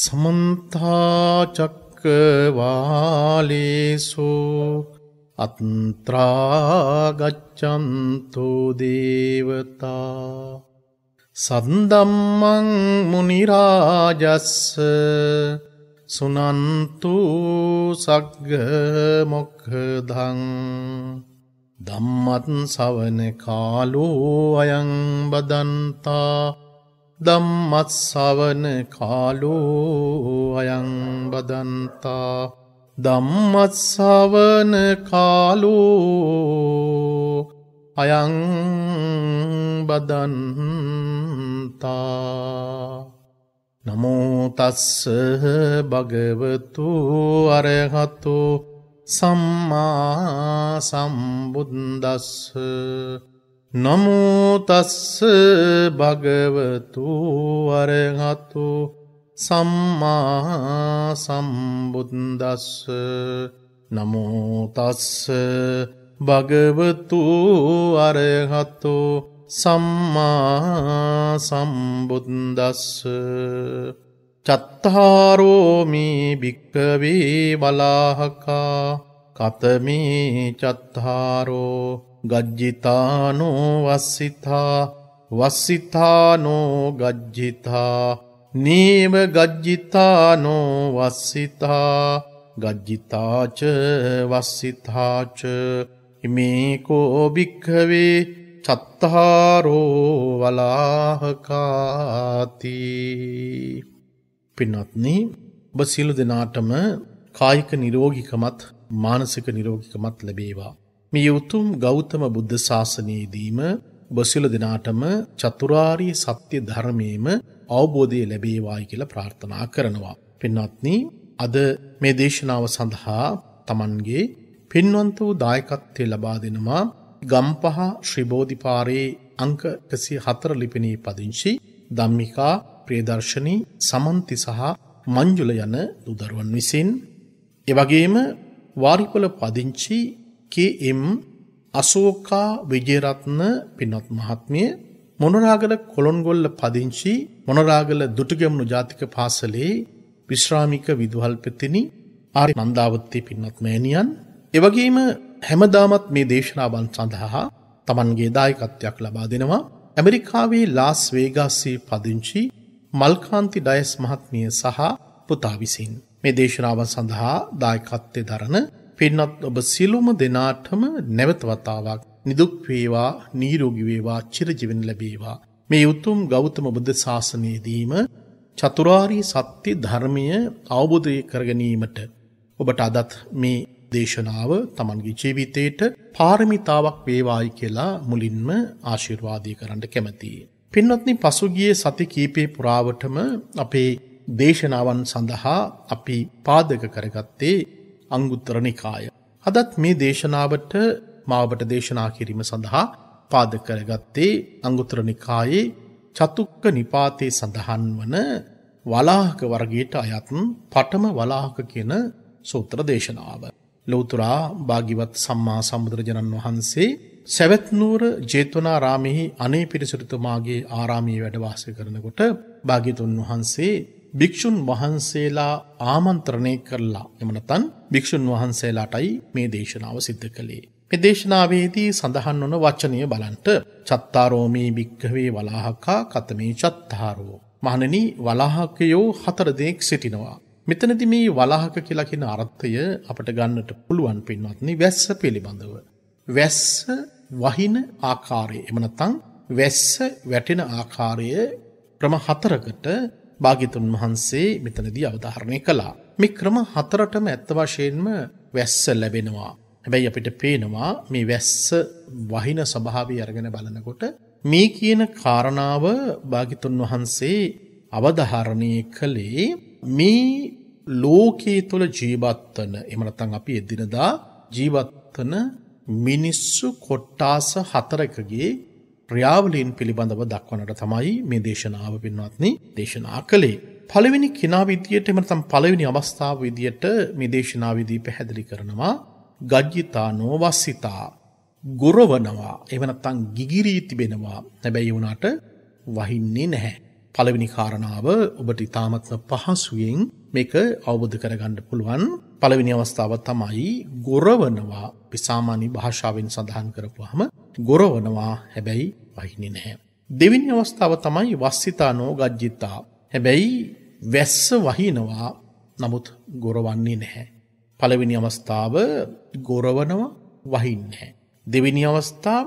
සමන්තාචක්කවාලේසු අත්ත්‍රාගච්චන්තු දේවතා සන්දම්මං මුනිරාජස්ස සුනන්තු සග්ග මොක්හදං දම්මත් සවන කාලෝ අයං බදන්තා ධම්මත් සවන කාලෝ අයං බදන්තා ධම්මත් සවන කාලෝ අයං බදන්තා නමෝතස්ස භගවතු අරහතු සම්මා සම්බුද්දස්ස නමුතස්ස භගවතු වරහතු සම්මා සම්බුද්දස්ස නමුතස්ස භගවතු අරහතු සම්මා සම්බුද්දස්ස චත්තාරෝමී භික්කවේ වලාහකා කතමී චත්තාරෝ ගජ්ජිතානෝ වස්සිතා වස්සිතානෝ ගජ්ජිතා නීව ගජ්ජිතානෝ වස්සිතා ගජ්ජිතාච වස්සිතාච ඉමේ කෝ භික්ඛවේ චත්තාරෝ වලාහකාති පින්වත්නි ඔබ සියලු දෙනාටම කායික නිරෝගිකමත් මානසික නිරෝගිකමත් ලැබේවා මේ උතුම් ගෞතම බුද්ධ ශාසනයේදීම බොසිල දිනාටම චතුරාර්ය සත්‍ය ධර්මයේම අවබෝධය ලැබේවායි කියලා ප්‍රාර්ථනා කරනවා. පින්වත්නි, අද මේ දේශනාව සඳහා Tamanගේ පින්වන්ත වූ දායකත්වය ලබා දෙනවා ගම්පහ ශ්‍රී බෝධිපාරේ අංක 104 ලිපිණී පදිංචි ධම්මිකා ප්‍රියදර්ශනී සමන්ති සහ මංජුල යන දුදරුවන් විසින් එවැගේම වාරිකොල පදිංචි කේ.එම්. අශෝකා විජේරත්න පින්වත් මහත්මිය මොනරාගල කොළොන්ගොල්ල පදිංචි මොනරාගල දුටුගැමුණු ජාතික පාසලේ විශ්‍රාමික විදුහල්පතිනි ආරි නන්දාවත්තේ පින්වත් මෑණියන් එවැගේම හැමදාමත් මේ දේශනාවන් සඳහා Tamanගේ දායකත්වයක් ලබා දෙනවා ඇමරිකාවේ ලාස් වේගාස්සේ පදිංචි මල්කාන්ති ඩයස් මහත්මිය සහ පුතා විසින් මේ දේශනාවන් සඳහා දායකත්වයේ දරන පින්නත් ඔබ සියලුම දෙනාටම නැවත වතාවක් නිදුක් වේවා නිරෝගී වේවා චිරජීවන ලැබේවා මේ උතුම් ගෞතම බුද්ධ ශාසනයේදීම චතුරාර්ය සත්‍ය ධර්මය අවබෝධය කර ගැනීමට ඔබට අදත් මේ දේශනාව Tamanගේ ජීවිතේට පාරමිතාවක් වේවායි කියලා මුලින්ම ආශිර්වාදී කරන්න කැමැතියි. පින්වත්නි පසුගිය සති කීපේ පුරාවටම අපේ දේශනාවන් සඳහා අපි පාදක කරගත්තේ අංගුත්තර නිකාය. අදත් මේ දේශනාවට මාවට දේශනා කිරීම සඳහා පාද කරගත්තේ අංගුත්තර නිකායේ චතුක්ක නිපාතේ සඳහන් වන වලාහක වර්ගයට අයත්න් පටම වලාහක කියන සූත්‍ර දේශනාව. ලෝතුරා භාගිවත් සම්මා සම්බුදුරජණන් වහන්සේ සැවැත්නූර ජේතවනාරාමෙහි අනේ පිරිසුරතුමාගේ ආරාමයේ වැඩවාසය කරනකොට භාගිතුන් වහන්සේ භික්ෂුන් වහන්සේලා ආමන්ත්‍රණය කරලා එමනතන් භික්‍ෂුන් වහන්සේලාටයි මේ දේශනාව සිද්ධ කළේ. මෙදේශනාවේදී සඳහන් වන වචනය බලන්ට චත්තාරෝමී භික්කවේ වලාහකා කතමේ චත්තාරෝ. මහනනි වලාහකයෝ හතරදයෙක් සිටිනවා. මෙතනති මේ වලාහක කියලකින අරත්ථය අපට ගන්නට පුළුවන් පින්වත්නි වැස්ස පිළිබඳව. වැස්ස වහින ආකාරය එමනතං වැස්ස වැටෙන ආකාරය ක්‍රම හතරකට භාගිතුන් වහන්සේ මෙතනදී අවධාරණය කළා. මේ ක්‍රම හතරටම ඇත්ත වශයෙන්ම වැස්ස ලැබෙනවා. හැබැයි අපිට පේනවා මේ වැස්ස වහින ස්වභාවය අරගෙන බලනකොට මේ කියන කාරණාව භාගිතුන් වහන්සේ අවධාරණය කළේ මේ ලෝකයේ තුළ ජීවත්වන එහෙම නැත්නම් අපි එදිනදා ජීවත්වන මිනිස්සු කොට්ටාස හතරකගේ ක්‍රියාවලීන් පිළිබඳව දක්වනට තමයි මේ දේශනාව පින්වත්නි දේශනා කළේ. පළවෙනි කෙනා විදියට එමනතම් පළවෙනි අවස්ථාව විදියට මේ දේශනාවේදී පැහැදිලි කරනවා ගජ්ජිතා නොවස්සිතා ගොරවනවා එහෙම නැත්නම් ගිගිරී තිබෙනවා හැබැයි වුණාට වහින්නේ නැහැ පළවෙනි කාරණාව ඔබට ඉතාමත්ම පහසුවෙන් මේක අවබෝධ කරගන්න පුළුවන් පළවෙනි අවස්ථාව තමයි ගොරවනවා අපි සාමාන්‍ය භාෂාවෙන් සඳහන් කරපුවාම ගොරවනවා හැබැයි වහින්නේ නැහැ. දෙවෙනි අවස්ථාව තමයි වස්සිතා නෝගජ්ජිතා. හැබැයි වැස්ස වහිනවා නමුත් ගොරවන්නේ නැහැ. පළවෙනි අවස්ථාව ගොරවනවා වහින්නේ නැහැ. දෙවෙනි අවස්ථාව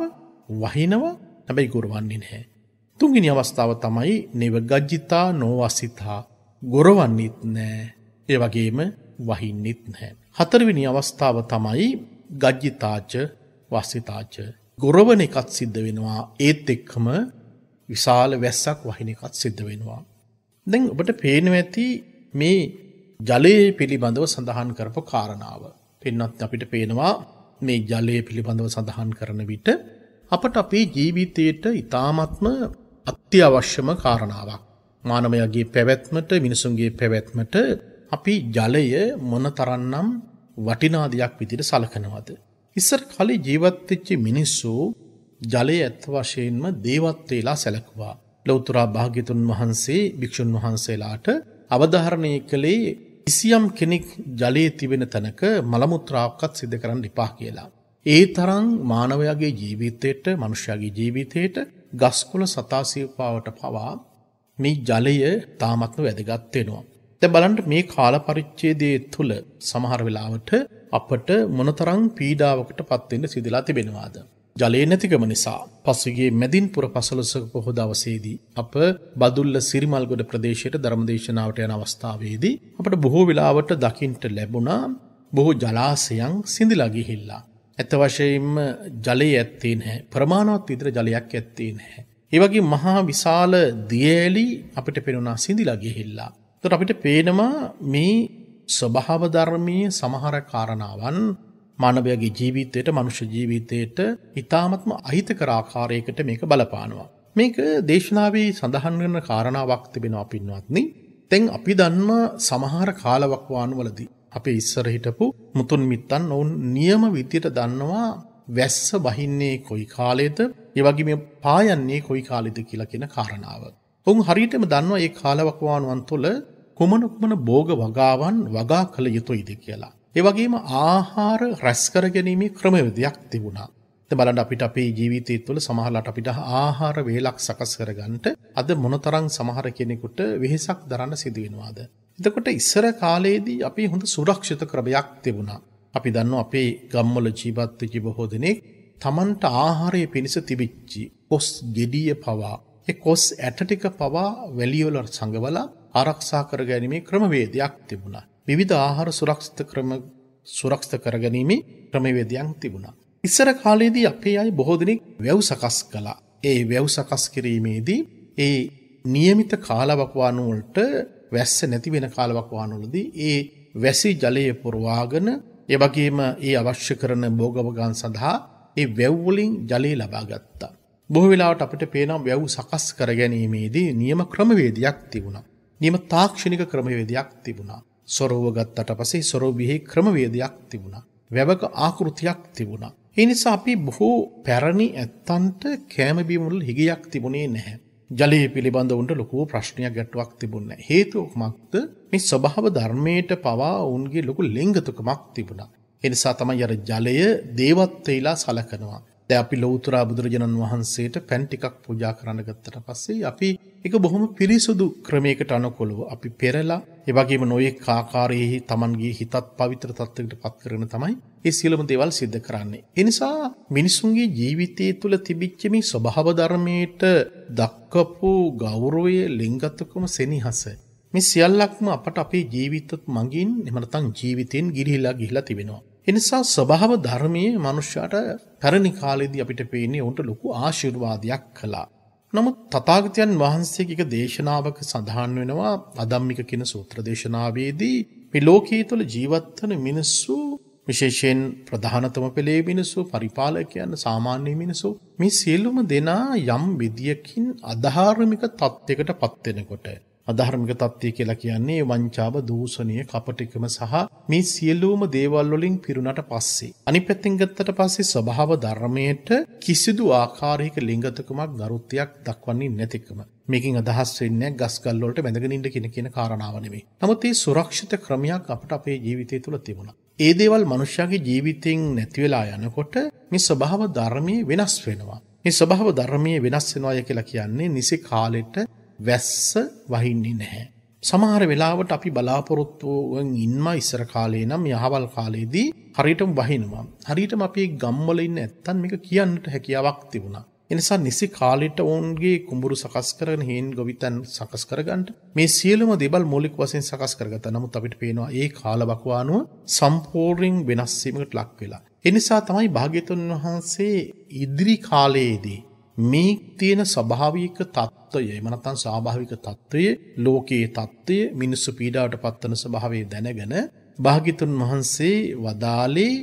වහිනවා හැබැයි ගොරවන්නේ නැහැ. තුන්වෙනි අවස්ථාව තමයි නෙවගජ්ජිතා නොවස්සිතා ගොරවන්නේත් නැහැ. ඒ වගේම වහින්නෙත් නැහැ. හතරවෙනි අවස්ථාව තමයි ගජ්ජිතාච වස්සිතාච ගොරවන එකත් සිද්ධ වෙනවා ඒත් එක්කම විශාල වැස්සක් වහින එකත් සිද්ධ වෙනවා. දැන් ඔබට පේනව ඇති මේ ජලයේ පිළිබඳව සඳහන් කරපු කාරණාව. පෙන්නත් අපිට පේනවා මේ ජලය පිළිබඳව සඳහන් කරන විට අපට අපේ ජීවිතයට ඉතාමත්ම අත්‍යවශ්‍යම කාරණාවක්. මානවයාගේ පැවැත්මට මිනිසුන්ගේ පැවැත්මට අපි ජලය මොන තරන්නම් වටිනාදයක් විදිට සලකනවද. ඉස්සර කලේ ජීවත් වෙච්ච මිනිස්සු ජලය ඇත්ත වශයෙන්ම දේවත් වේලා සැලකුවා. ලෞතර භාග්‍යතුන් වහන්සේ භික්ෂුන් වහන්සේලාට අවධාරණය කළේ කිසියම් කෙනෙක් ජලයේ තිබෙන තැනක මල මුත්‍රාවක්වත් සිදු කරන්න එපා කියලා. ඒ තරම් මානවයාගේ ජීවිතයට, මනුෂ්‍යයාගේ ජීවිතයට ගස්කොළ සතා සිව්පාවට පවා මේ ජලය තාමත්ම වැදගත් වෙනවා. දැන් බලන්න මේ කාල පරිච්ඡේදයේ තුල සමහර වෙලාවට අපට මොනතරං පීඩාවකට පත්වෙන්න සිදලා තිබෙනවාද. ජලය නැතිකම නිසා පසුගේ මැදින් පුර පසලොසක පොහො දවසේදී. අප බදුල්ල සිරිමල්ගොඩ ප්‍රදේශයට ධර්මදේශනාවට යන අවස්ථාවේදී. අපට බොහෝ වෙලාවට දකිින්ට ලැබුණා බොහෝ ජලාසයන් සිඳිලගිහිල්ලා. ඇත වශයෙන්ම ජලය ඇත්තේ හැ ප්‍රමාණවත් විතර ජලයක් ඇත්තේ නැහැ. ඒවගේ මහා විශාල දියලි අපිට පෙනුනා සිඳිලගිහිල්ලා. තොට අපිට පේනවා මේ ස්වභාවධර්මය සමහර කාරණාවන් මානවයගේ ජීවිතයට මනුෂ්‍ය ජීවිතයට ඉතාමත්ම අහිතකරාකාරයකට මේක බලපානවා. මේක දේශනාවේ සඳහන් වන කාරණාවක් තිබෙනවා පින්වත්නි. තැන් අපි දන්ම සමහර කාලවක්වානුවලදී. අපේ ඉස්සර හිටපු මුතුන් මිත්තන් ඔවුන් නියම විදියට දන්නවා වැස්ස බහින්නේ කොයි කාලේද ඒවගේ මේ පායන්නේ කොයි කාලෙද කියලා කියන කාරණාව. ඔවුන් හරියටම දන්නවා ඒ කාලවකවානුවන් තුළ කුමන කුමන භෝග වගාවන් වගා කළ යුතුයිද කියලා. ඒවගේම ආහාර රැස්කර ගැනීමේ ක්‍රමවිදයක් තිබුණා. බලන්න අපිට අපේ ජීවිතය තුළ සමහලට අපිට ආහාර වේලක් සකස් කරගන්නට අද මොනතරං සමහර කෙනෙකුට වෙහෙසක් දරන්න සිදුවෙනවාද. එතකොට ඉස්සර කාලයේදී අපි හොඳ සුරක්ෂිත ක්‍රමයක් තිබුණා. අපි දන්න අපේ ගම්මල ජීවත්ව ජිබහෝ දෙනෙක් තමන්ට ආහාරය පිණිස තිබිච්චි කොස් ගෙඩිය පවා. කොස් ඇටටික පවා වැලියෝලර් සඟවලා ආරක්ෂා කර ගැනීමේ ක්‍රමවේදයක් තිබුණා. විවිධ ආහාර සුරක්ෂිත ක්‍රම සුරක්ෂිත කරගැනීමේ ක්‍රමවේදයන් තිබුණා. ඉස්සර කාලයේදී අපේ අය බොහෝ දෙනෙක් වැව් සකස් කළා. ඒ වැව් සකස් කිරීමේදී ඒ નિયમિત කාලවකවානු වලට වැස්ස නැති වෙන කාලවකවානුවලදී ඒ වැසි ජලය පුරවාගෙන ඒ වගේම ඒ අවශ්‍ය කරන භෝගවගාන් සඳහා ඒ වැව් වලින් ජලය ලබා ගත්තා. බොහෝ වෙලාවට අපිට පේනවා වැව් සකස් කර ගැනීමේදී නියම ක්‍රමවේදයක් තිබුණා. නියම තාක්ෂණික ක්‍රමවේදයක් තිබුණා. සොරෝව ගත්තට පසේ සොරෝවිහි ක්‍රමවේදයක් තිබුණා. වැවක ආකෘතියක් තිබුණා. ඒ නිසා අපි බොහෝ පැරණි ඇත්තන්ට කෑමබීමුල් හිගයක් තිබුණේ නැහැ. ජලයේ පිළිබඳ උන්ට ලොකු ප්‍රශ්නයක් ගැටුවක් තිබුණ නැහැ. හේතුවක්මක්ද මේ ස්වභාව ධර්මයට පවා ඔවුන්ගේ ලොකු ලිංගතුකමක් තිබුණා. ඒ නිසා තමයි අර ජලය දේවත්වයලා සලකනවා. දැන් අපි ලෞතර බුදුරජාණන් වහන්සේට පැන් ටිකක් පූජා කරන්න ගත්තට පස්සේ අපි ඒක බොහොම පිරිසුදු ක්‍රමයකට අනුකූලව අපි පෙරලා ඒ වගේම නොයෙක් ආකාරයේ Tamanගේ හිතත් පවිත්‍ර තත්ත්වයකට පත් කරගෙන තමයි මේ සියලුම දේවල් සිද්ධ කරන්නේ. ඒ නිසා මිනිසුන්ගේ ජීවිතය තුළ තිබිච්ච මේ ස්වභාව ධර්මයට දක්වපු ගෞරවය, ලිංගත්වකම සෙනෙහස මේ සියල්ලක්ම අපට අපේ ජීවිතත් මගින් එහෙම නැත්නම් ජීවිතෙන් ගිලිහිලා ගිහිලා තිබෙනවා. එනිසා ස්වභාව ධර්මයේ මනුෂ්‍යයාට පැරණි කාලෙදී අපිට පේන්නේ උන්ට ලොකු ආශිර්වාදයක් කළා. නමුත් තථාගතයන් වහන්සේගේ දේශනාවක සඳහන් වෙනවා අදම්මික කියන සූත්‍ර දේශනාවේදී මේ ලෝකයේ තුල ජීවත් වන මිනිස්සු විශේෂයෙන් ප්‍රධානතම පෙළේ මිනිස්සු පරිපාලකයන් සාමාන්‍ය මිනිස්සු මේ සියලුම දෙනා යම් විදියකින් අධාර්මික තත්යකට පත් වෙනකොට අධර්මික தත්ත්වය කියලා කියන්නේ වංචාව, දූෂණය, කපටිකම සහ මේ සියලුම දේවල් වලින් පිරුණාට පස්සේ අනිත් පැත්තෙන් ගත්තට පස්සේ ස්වභාව ධර්මයට කිසිදු ආකාරයක ලිංගතකමක් ගරුත්වයක් දක්වන්නේ නැතිකම. මේකින් අදහස් වෙන්නේ ගස්කල් වලට බැඳගෙන ඉන්න කියන කියන කාරණාව නෙමෙයි. නමුත් මේ සුරක්ෂිත ක්‍රමයක් අපට අපේ ජීවිතය තුළ තිබුණා. ඒ දේවල් මනුෂ්‍යයාගේ ජීවිතෙන් නැති වෙලා යනකොට මේ ස්වභාව ධර්මයේ වෙනස් වෙනවා. මේ ස්වභාව ධර්මයේ වෙනස් වෙනවාය කියලා කියන්නේ නිසි කාලෙට වැස්ස වහින්නේ නැහැ. සමහර වෙලාවට අපි බලාපොරොත්තුවෙන් ඉන්ම ඉස්සර කාලේ නම් යහවල් කාලේදී හරියටම වහිනවා. හරියටම අපේ ගම්වල ඉන්න ඇත්තන් මේක කියන්නට හැකියාවක් තිබුණා. එනිසා නිසි කාලෙට ඔවුන්ගේ කුඹුරු සකස් කරන හේන් ගොවිතැන් සකස් කරගන්න මේ සියලුම දේවල් මූලික වශයෙන් සකස් කරගත්තා. නමුත් අපිට පේනවා ඒ කාලවකවානුව සම්පූර්ණයෙන් වෙනස් වීමකට ලක් වෙලා. එනිසා තමයි භාග්‍යතුන් වහන්සේ ඉදිරි කාලයේදී මේ තියෙන ස්වභාවික தত্ত্বය එහෙම නැත්නම් ස්වාභාවික தত্ত্বය ලෝකයේ தত্ত্বය මිනිස්සු පීඩාවට පත්වන ස්වභාවය දැනගෙන භාග්‍යතුන් වහන්සේ වදාලේ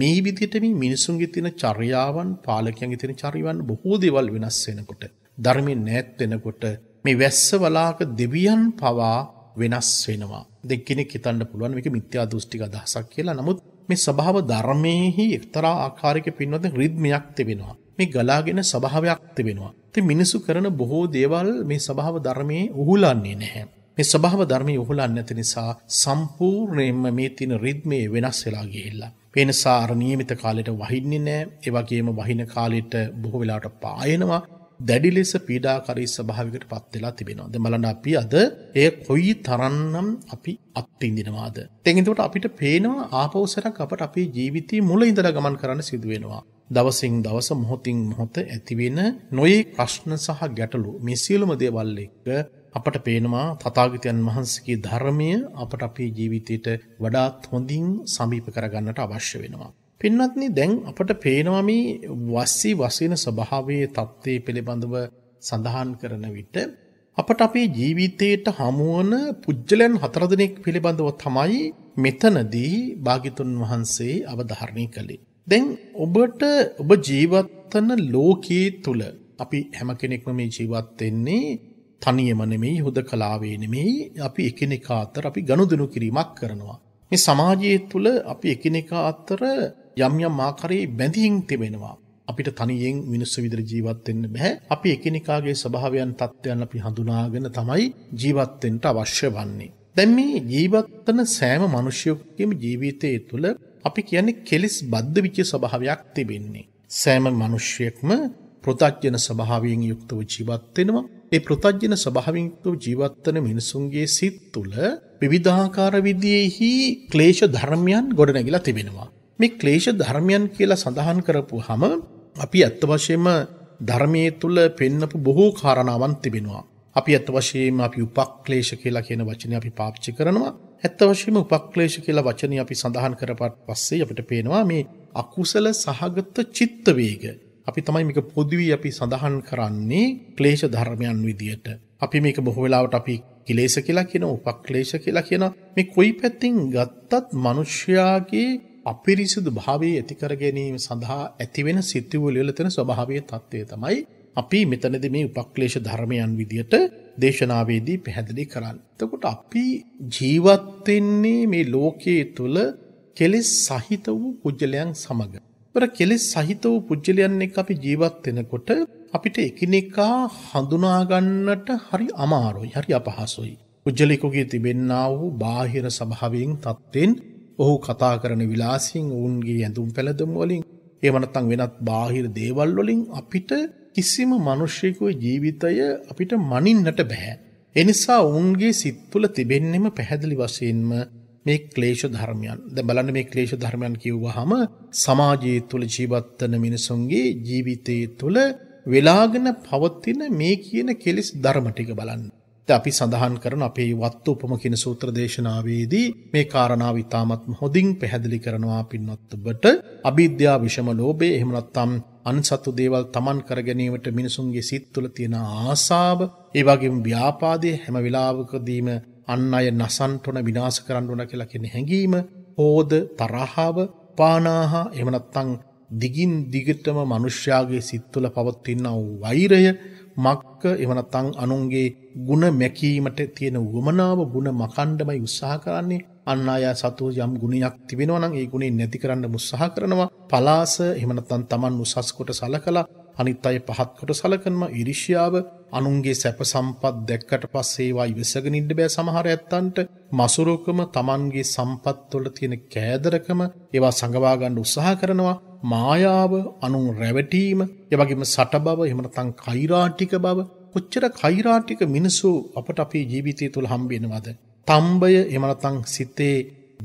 මේ විදිහට මේ මිනිසුන්ගේ තියෙන චර්යාවන් පාලකයන්ගේ තියෙන චර්යාවන් බොහෝ දේවල් වෙනස් වෙනකොට ධර්මයෙන් නැත් වෙනකොට මේ වැස්ස වලාක දෙවියන් පවා වෙනස් වෙනවා දෙකෙනෙක් හිතන්න පුළුවන් මේක මිත්‍යා දෘෂ්ටික අදහසක් කියලා නමුත් මේ ස්වභාව ධර්මයේහි එක්තරා ආකාරයක පින්වත් රිද්මයක් තිබෙනවා මේ ගලාගෙන ස්වභාවයක් තිබෙනවා. ඉතින් මිනිසු කරන බොහෝ දේවල් මේ ස්වභාව ධර්මයේ උහුලන්නේ නැහැ. මේ ස්වභාව ධර්මයේ උහුලන්නේ නැති නිසා සම්පූර්ණයෙන්ම මේ තියෙන රිද්මේ වෙනස් වෙලා ගිහිල්ලා. ඒ නිසා අර නියමිත කාලයට වහින්නේ නැහැ. ඒ වගේම වහින කාලයට බොහෝ වෙලාවට පායනවා. දැඩි ලෙස පීඩාකාරී ස්වභාවයකට පත් වෙලා තිබෙනවා. දැන් බලන්න අපි අද ඒ කොයි තරම්නම් අපි අත්විඳිනවාද? දැන් එතකොට අපිට පේනවා ආපෞසරක් අපට අපේ ජීවිතයේ මුල ඉඳලා ගමන් කරන්න සිදු වෙනවා. දවසින් දවස මොහොතින් මොහොත ඇතිවෙන නොයේ ප්‍රශ්න සහ ගැටලු මේ සියලුම දේවල් එක්ක අපට පේනවා තථාගතයන් වහන්සේගේ ධර්මය අපට අපේ ජීවිතයට වඩාත් හොඳින් සමීප කරගන්නට අවශ්‍ය වෙනවා. පින්වත්නි දැන් අපට පේනවා මේ වස්සී වසින ස්වභාවයේ தත්ත්වයේ පිළිබඳව සඳහන් කරන විට අපට අපේ ජීවිතයට හමුවන පුජ්‍යලයන් හතර දෙනෙක් පිළිබඳව තමයි මෙතනදී භාගිතුන් වහන්සේ අවධාරණය කළේ. දැන් ඔබට ඔබ ජීවත් ලෝකයේ තුල අපි හැම කෙනෙක්ම මේ ජීවත් වෙන්නේ තනියම නෙමෙයි හුදකලාවේ නෙමෙයි අපි එකිනෙකා අතර අපි ගනුදෙනු කිරීමක් කරනවා මේ සමාජයේ තුල අපි එකිනෙකා අතර යම් යම් ආකාරයේ බැඳීම් තිබෙනවා අපිට තනියෙන් මිනිස්සු විදිහට ජීවත් වෙන්න බෑ අපි එකිනෙකාගේ ස්වභාවයන් තත්ත්වයන් අපි හඳුනාගෙන තමයි ජීවත් වෙන්න අවශ්‍ය වන්නේ දැන් මේ ජීවත් වෙන සෑම මිනිසියෙකුගේම ජීවිතයේ තුල අපි කියන්නේ කෙලෙස් බද්ධ විච්ච ස්වභාවයක් තිබෙන්නේ. සෑම මිනිසියෙක්ම ප්‍රත්‍යජන ස්වභාවයෙන් යුක්තව ජීවත් වෙනවා. ඒ ප්‍රත්‍යජන ස්වභාවයෙන් යුක්තව ජීවත් වෙන මිනිසුන්ගේ සිත් තුළ විවිධාකාර විදියෙහි ක්ලේශ ධර්මයන් ගොඩනැගිලා තිබෙනවා. මේ ක්ලේශ ධර්මයන් කියලා සඳහන් කරපුවාම අපි අත්ත වශයෙන්ම ධර්මයේ තුල පෙන්නපු බොහෝ කාරණාවන් තිබෙනවා. අපි ඇත්ත වශයෙන් අපි උපක්ලේශ කියලා කියන වචනය අපි පාච්චි කරනවා ඇත්ත වශයම උපක්ලේශ කියලා වචනය අපි සඳහන් කරපත් පස්සේ අපට පේනවා මේ අකුසල සහගත චිත්තවේග. අපි තමයි මේක පොදුවී අපි සඳහන් කරන්නේ ක්ලේෂ ධර්මයන් විදියට. අපි මේක බොහෝ වෙලාවට අපි කිලේස කියලා කියන උපක්ලේශ කියලා කියන මේ කොයි පැත්තින් ගත්තත් මනුෂ්‍යයාගේ අපිරිසිදු භාවයේ ඇතිකර ගැනීම සඳහා ඇතිවෙන සිතිවල වල තියෙන ස්වභාවයේ தත්ත්වය තමයි අපි මෙතනද මේ උපක්ලේශ ධර්මයන් විදියට දේශනාවේදී පැහැදිලි කරන්න. තකොට අපි ජීවත්වෙන්නේ මේ ලෝකයේ තුළ කෙලෙස් සහිත වූ පුද්ගලයන් සමඟ. පර කෙලෙස් සහිත වූ පුද්ගලයන් එක් අපි ජීවත්වෙනකොට අපිට එකිනෙකා හඳුනාගන්නට හරි අමාරුයි හරි අපහසුයි. පුද්ගලෙකුගේ තිබෙන්නා වූ බාහිර ස්වභාවයෙන් තත්ත්වෙන් ඔහු කතා කරන විලාසින් ඔවුන්ගේ ඇඳුම් පැළඳුම් වලින් ඒවනත්තං වෙනත් බාහිර දේවල් වලින් අපිට කිසිම මනුෂ්‍යයකුව ජීවිතය අපිට මනින්නට බැහැ. එනිසා ඔවුන්ගේ සිත්තුල තිබෙන්නෙම පැහැදිලි වශයෙන්ම මේ ක්ලේෂ ධර්මයන් ද බලන්න මේ ක්ලේෂ ධර්මයන් කිව්වහම සමාජයේ තුළ ජීවත්වන මිනිසුන්ගේ ජීවිතයේ තුළ වෙලාගෙන පවත්තින මේ කියන කෙලෙස් ධර්ම ටික බලන්න. අපි සඳහන් කරන අපේ වත්තු උපම කියන සූත්‍ර දේශනාවේදී මේ කාරණාව ඉතාමත් හොඳින් පැහැදිලි කරනවා පින්වත් ඔබට අවිද්‍යාව විෂම ලෝභය එහෙම නැත්නම් අන්සතු දේවල් තමන් කර ගැනීමට මිනිසුන්ගේ සිත් තුළ තියෙන ආසාව ඒ වගේම ව්‍යාපාදයේ හැම වෙලාවකදීම අන් අය නසන්ටොන විනාශ කරන්න ඕන කියලා කියන හැඟීම හෝද තරහව පානාහ එහෙම නැත්නම් දිගින් දිගටම මිනිස්යාගේ සිත් තුළ පවතින වෛරය මක්ක එහෙම නැත්නම් අනුන්ගේ ಗುಣ මැකීමට තියෙන වමනාව ಗುಣ මකණ්ඩමයි උත්සාහ කරන්නේ අන් අය සතු යම් ගුණයක් තිබෙනවා නම් ඒ ගුණේ නැති කරන්න උත්සාහ කරනවා පලාස එහෙම නැත්නම් Taman උසස් කොට සලකලා අනිත් අය පහත් කොට සලකනවා ඊර්ෂ්‍යාව අනුන්ගේ සැප සම්පත් දැක්කට පස්සේ ඒවා ඉවසගෙන ඉන්න බෑ සමහර ඇත්තන්ට මසුරුකම Tamanගේ සම්පත් වල තියෙන කෑදරකම ඒවා සංගවා ගන්න උත්සාහ කරනවා මායාව අනුන් රැවටීම ඒ වගේම සට බව එහෙම නැත්නම් කෛරාටික බව කොච්චර කෛරාටික මිනිසු අපට අපේ ජීවිතය තුල හම්බ වෙනවද තම්බය එහෙම නැත්නම් සිතේ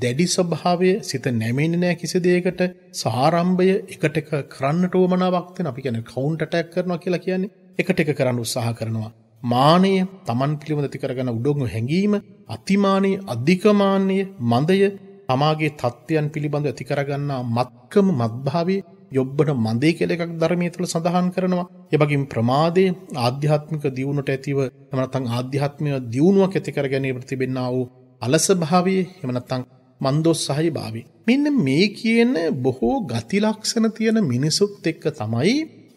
දැඩි ස්වභාවය සිත නැමෙන්නේ නැහැ කිසි දෙයකට සාරම්භය එකට එක කරන්නට උවමනාවක් තියෙන අපි කියන්නේ කවුන්ටර් ඇටැක් කරනවා කියලා කියන්නේ එකට එක කරන්න උත්සාහ කරනවා මානය Taman පිළිබඳ ඇති කරගෙන උඩඟු හැඟීම අතිමානය අධිකමානය මදය තමාගේ தත්ත්වයන් පිළිබඳ ඇති කරගන්නා මත්කම මත්භාවය යොබ්බට මදේ කියලා එකක් ධර්මයේ තුල සඳහන් කරනවා ඒ වගේම ප්‍රමාදයේ ආධ්‍යාත්මික දියුණුවට ඇතිව එහෙම නැත්නම් ආධ්‍යාත්මික දියුණුවක් ඇති කර ගැනීමට තිබෙනා වූ අලස භාවයේ එහෙම නැත්නම් මන්දොස්සහයි භාවි. මෙන්න මේ කියන බොහෝ ගතිලක්ෂණ තියෙන මිනිසුත් එක්ක තමයි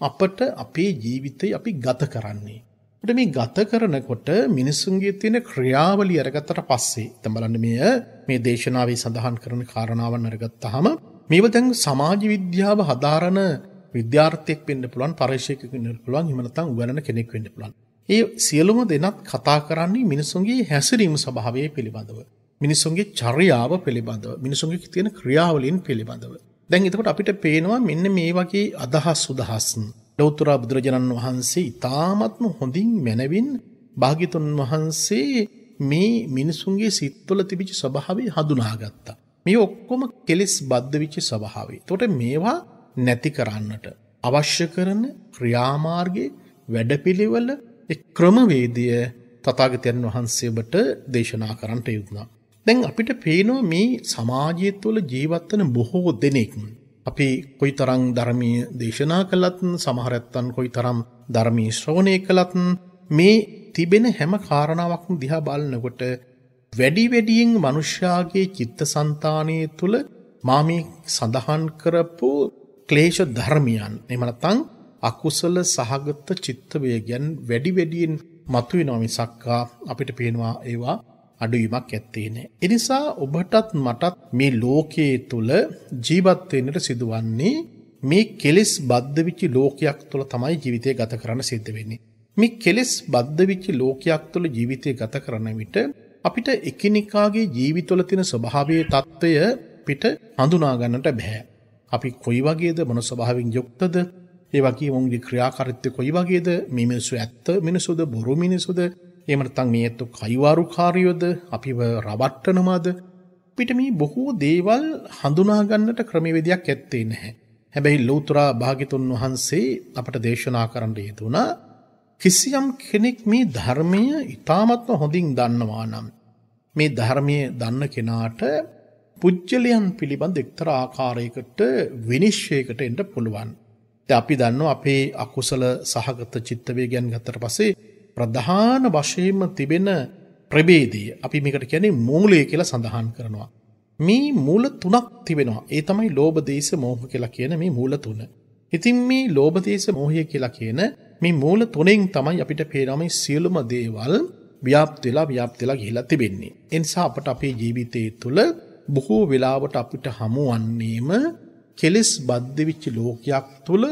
අපට අපේ ජීවිතය අපි ගත කරන්නේ. ට මේ ගත කරනකොට මිනිස්සුන්ගේ තියෙන ක්‍රියාවලි අරගත්තට පස්සේ තඹලන්න මෙය මේ දේශනාවේ සඳහන් කරන කාරණාවන් අරගත්තහම මේව දැන් සමාජ විද්‍යාව හදාරන විද්‍යාර්ථයෙක් වෙන්න පුළුවන් පරීක්ෂකයෙක් වෙන්න පුළුවන් එහෙම නැත්නම් උගන්නන කෙනෙක් වෙන්න පුළුවන්. ඒ සියලුම දෙනත් කතා කරන්නේ මිනිසුන්ගේ හැසිරීම ස්වභාවය පිළිබඳව. මිනිසුන්ගේ චර්යාව පිළිබඳව මිනිසුන්ගේ තියෙන ක්‍රියාවලින් පිළිබඳව. දැන් එතකොට අපිට පේනවා මෙන්න මේ වගේ අදහස් උදහස්න්. ලෞතර බුදුරජාණන් වහන්සේ ඉතාමත්ම හොඳින් මැනවින් භාග්‍යතුන් වහන්සේ මේ මිනිසුන්ගේ සිත්වල තිබිච්ච ස්වභාවය හඳුනාගත්තා. මේ ඔක්කොම කෙලෙස් බද්ධ වෙච්ච ස්වභාවය. එතකොට මේවා නැති කරන්නට අවශ්‍ය කරන ක්‍රියාමාර්ගයේ වැඩපිළිවෙල ඒ ක්‍රමවේදය තථාගතයන් වහන්සේ ඔබට දේශනා කරන්නට යුතුය. දැන් අපිට පේනවා මේ සමාජය තුළ ජීවත්වන බොහෝ දෙනෙක්. අපි කොයි තරං ධර්මීය දේශනා කළත්න් සමහරැත්තන් කොයි තරම් ධර්මී ශ්‍රවණය කළත්න් මේ තිබෙන හැම කාරණාවක්ම දිහා බලනකොට වැඩි වැඩියෙන් මනුෂ්‍යයාගේ චිත්ත සන්තානය තුළ මාම සඳහන් කරපු ක්ලේෂ ධර්මියන් එමනතං අකුසල සහගත්ත චිත්තවය ගැන් වැඩි වැඩියෙන් මතුවෙනොමිසක්කා අපිට පේනවා ඒවා අඩුවීමක් ඇත්තේ නෑ. එනිසා ඔබටත් මටත් මේ ලෝකයේ තුල ජීවත් වෙන්නට සිදුවන්නේ මේ කෙලෙස් බද්ධවිච්ච ලෝකයක් තුල තමයි ජීවිතය ගත කරන්න සිද්ධ වෙන්නේ. මේ කෙලෙස් බද්ධවිච්ච ලෝකයක් තුල ජීවිතය ගත කරන විට අපිට එකිනෙකාගේ ජීවිතවල තියෙන ස්වභාවයේ తত্ত্বය පිට හඳුනා ගන්නට බෑ. අපි කොයි වගේද මොන ස්වභාවයෙන් යුක්තද? ඒ වගේම උන්ගේ ක්‍රියාකාරීත්වය කොයි වගේද? මේ මිනිස්සු ඇත්ත මිනිසුද බොරු මිනිසුද? එහෙම නැත්නම් මේ ඇත්තු කයිවාරුකාරියොද අපිව රවට්ටනවද අපිට මේ බොහෝ දේවල් හඳුනා ගන්නට ක්‍රමවේදයක් ඇත්තේ නැහැ. හැබැයි ලෞතර භාග්‍යතුන් වහන්සේ අපට දේශනා කරන්න යෙදුණා කිසියම් කෙනෙක් මේ ධර්මය ඊ타මත්ම හොඳින් දන්නවා නම් මේ ධර්මයේ දන්න කෙනාට පුජ්‍යලයන් පිළිබඳ එක්තරා ආකාරයකට විනිශ්චයකට එන්න පුළුවන්. දැන් අපි දන්නවා අපේ අකුසල සහගත චිත්ත වේගයන් ගත්තට පස්සේ ප්‍රධාන වශයෙන්ම තිබෙන ප්‍රබේදී අපි මේකට කියන්නේ මූලය කියලා සඳහන් කරනවා. මේ මූල තුනක් තිබෙනවා. ඒ තමයි ලෝබදේශ මෝහ කියලා කියන මේ මූල තුන. ඉතින් මේ ලෝබදේශ මෝහය කියලා කියන මේ මූල තුනෙන් තමයි අපිට පේනම සියලුම දේවල් ව්‍යාප්ත වෙලා ව්‍යාප්ත වෙලා ගිහිලා තිබෙන්නේ. ඒ නිසා අපට අපේ ජීවිතයේ තුල බොහෝ වෙලාවට අපිට හමුවන්නේම කෙලෙස් බද්ධ වෙච්ච ලෝකයක් තුල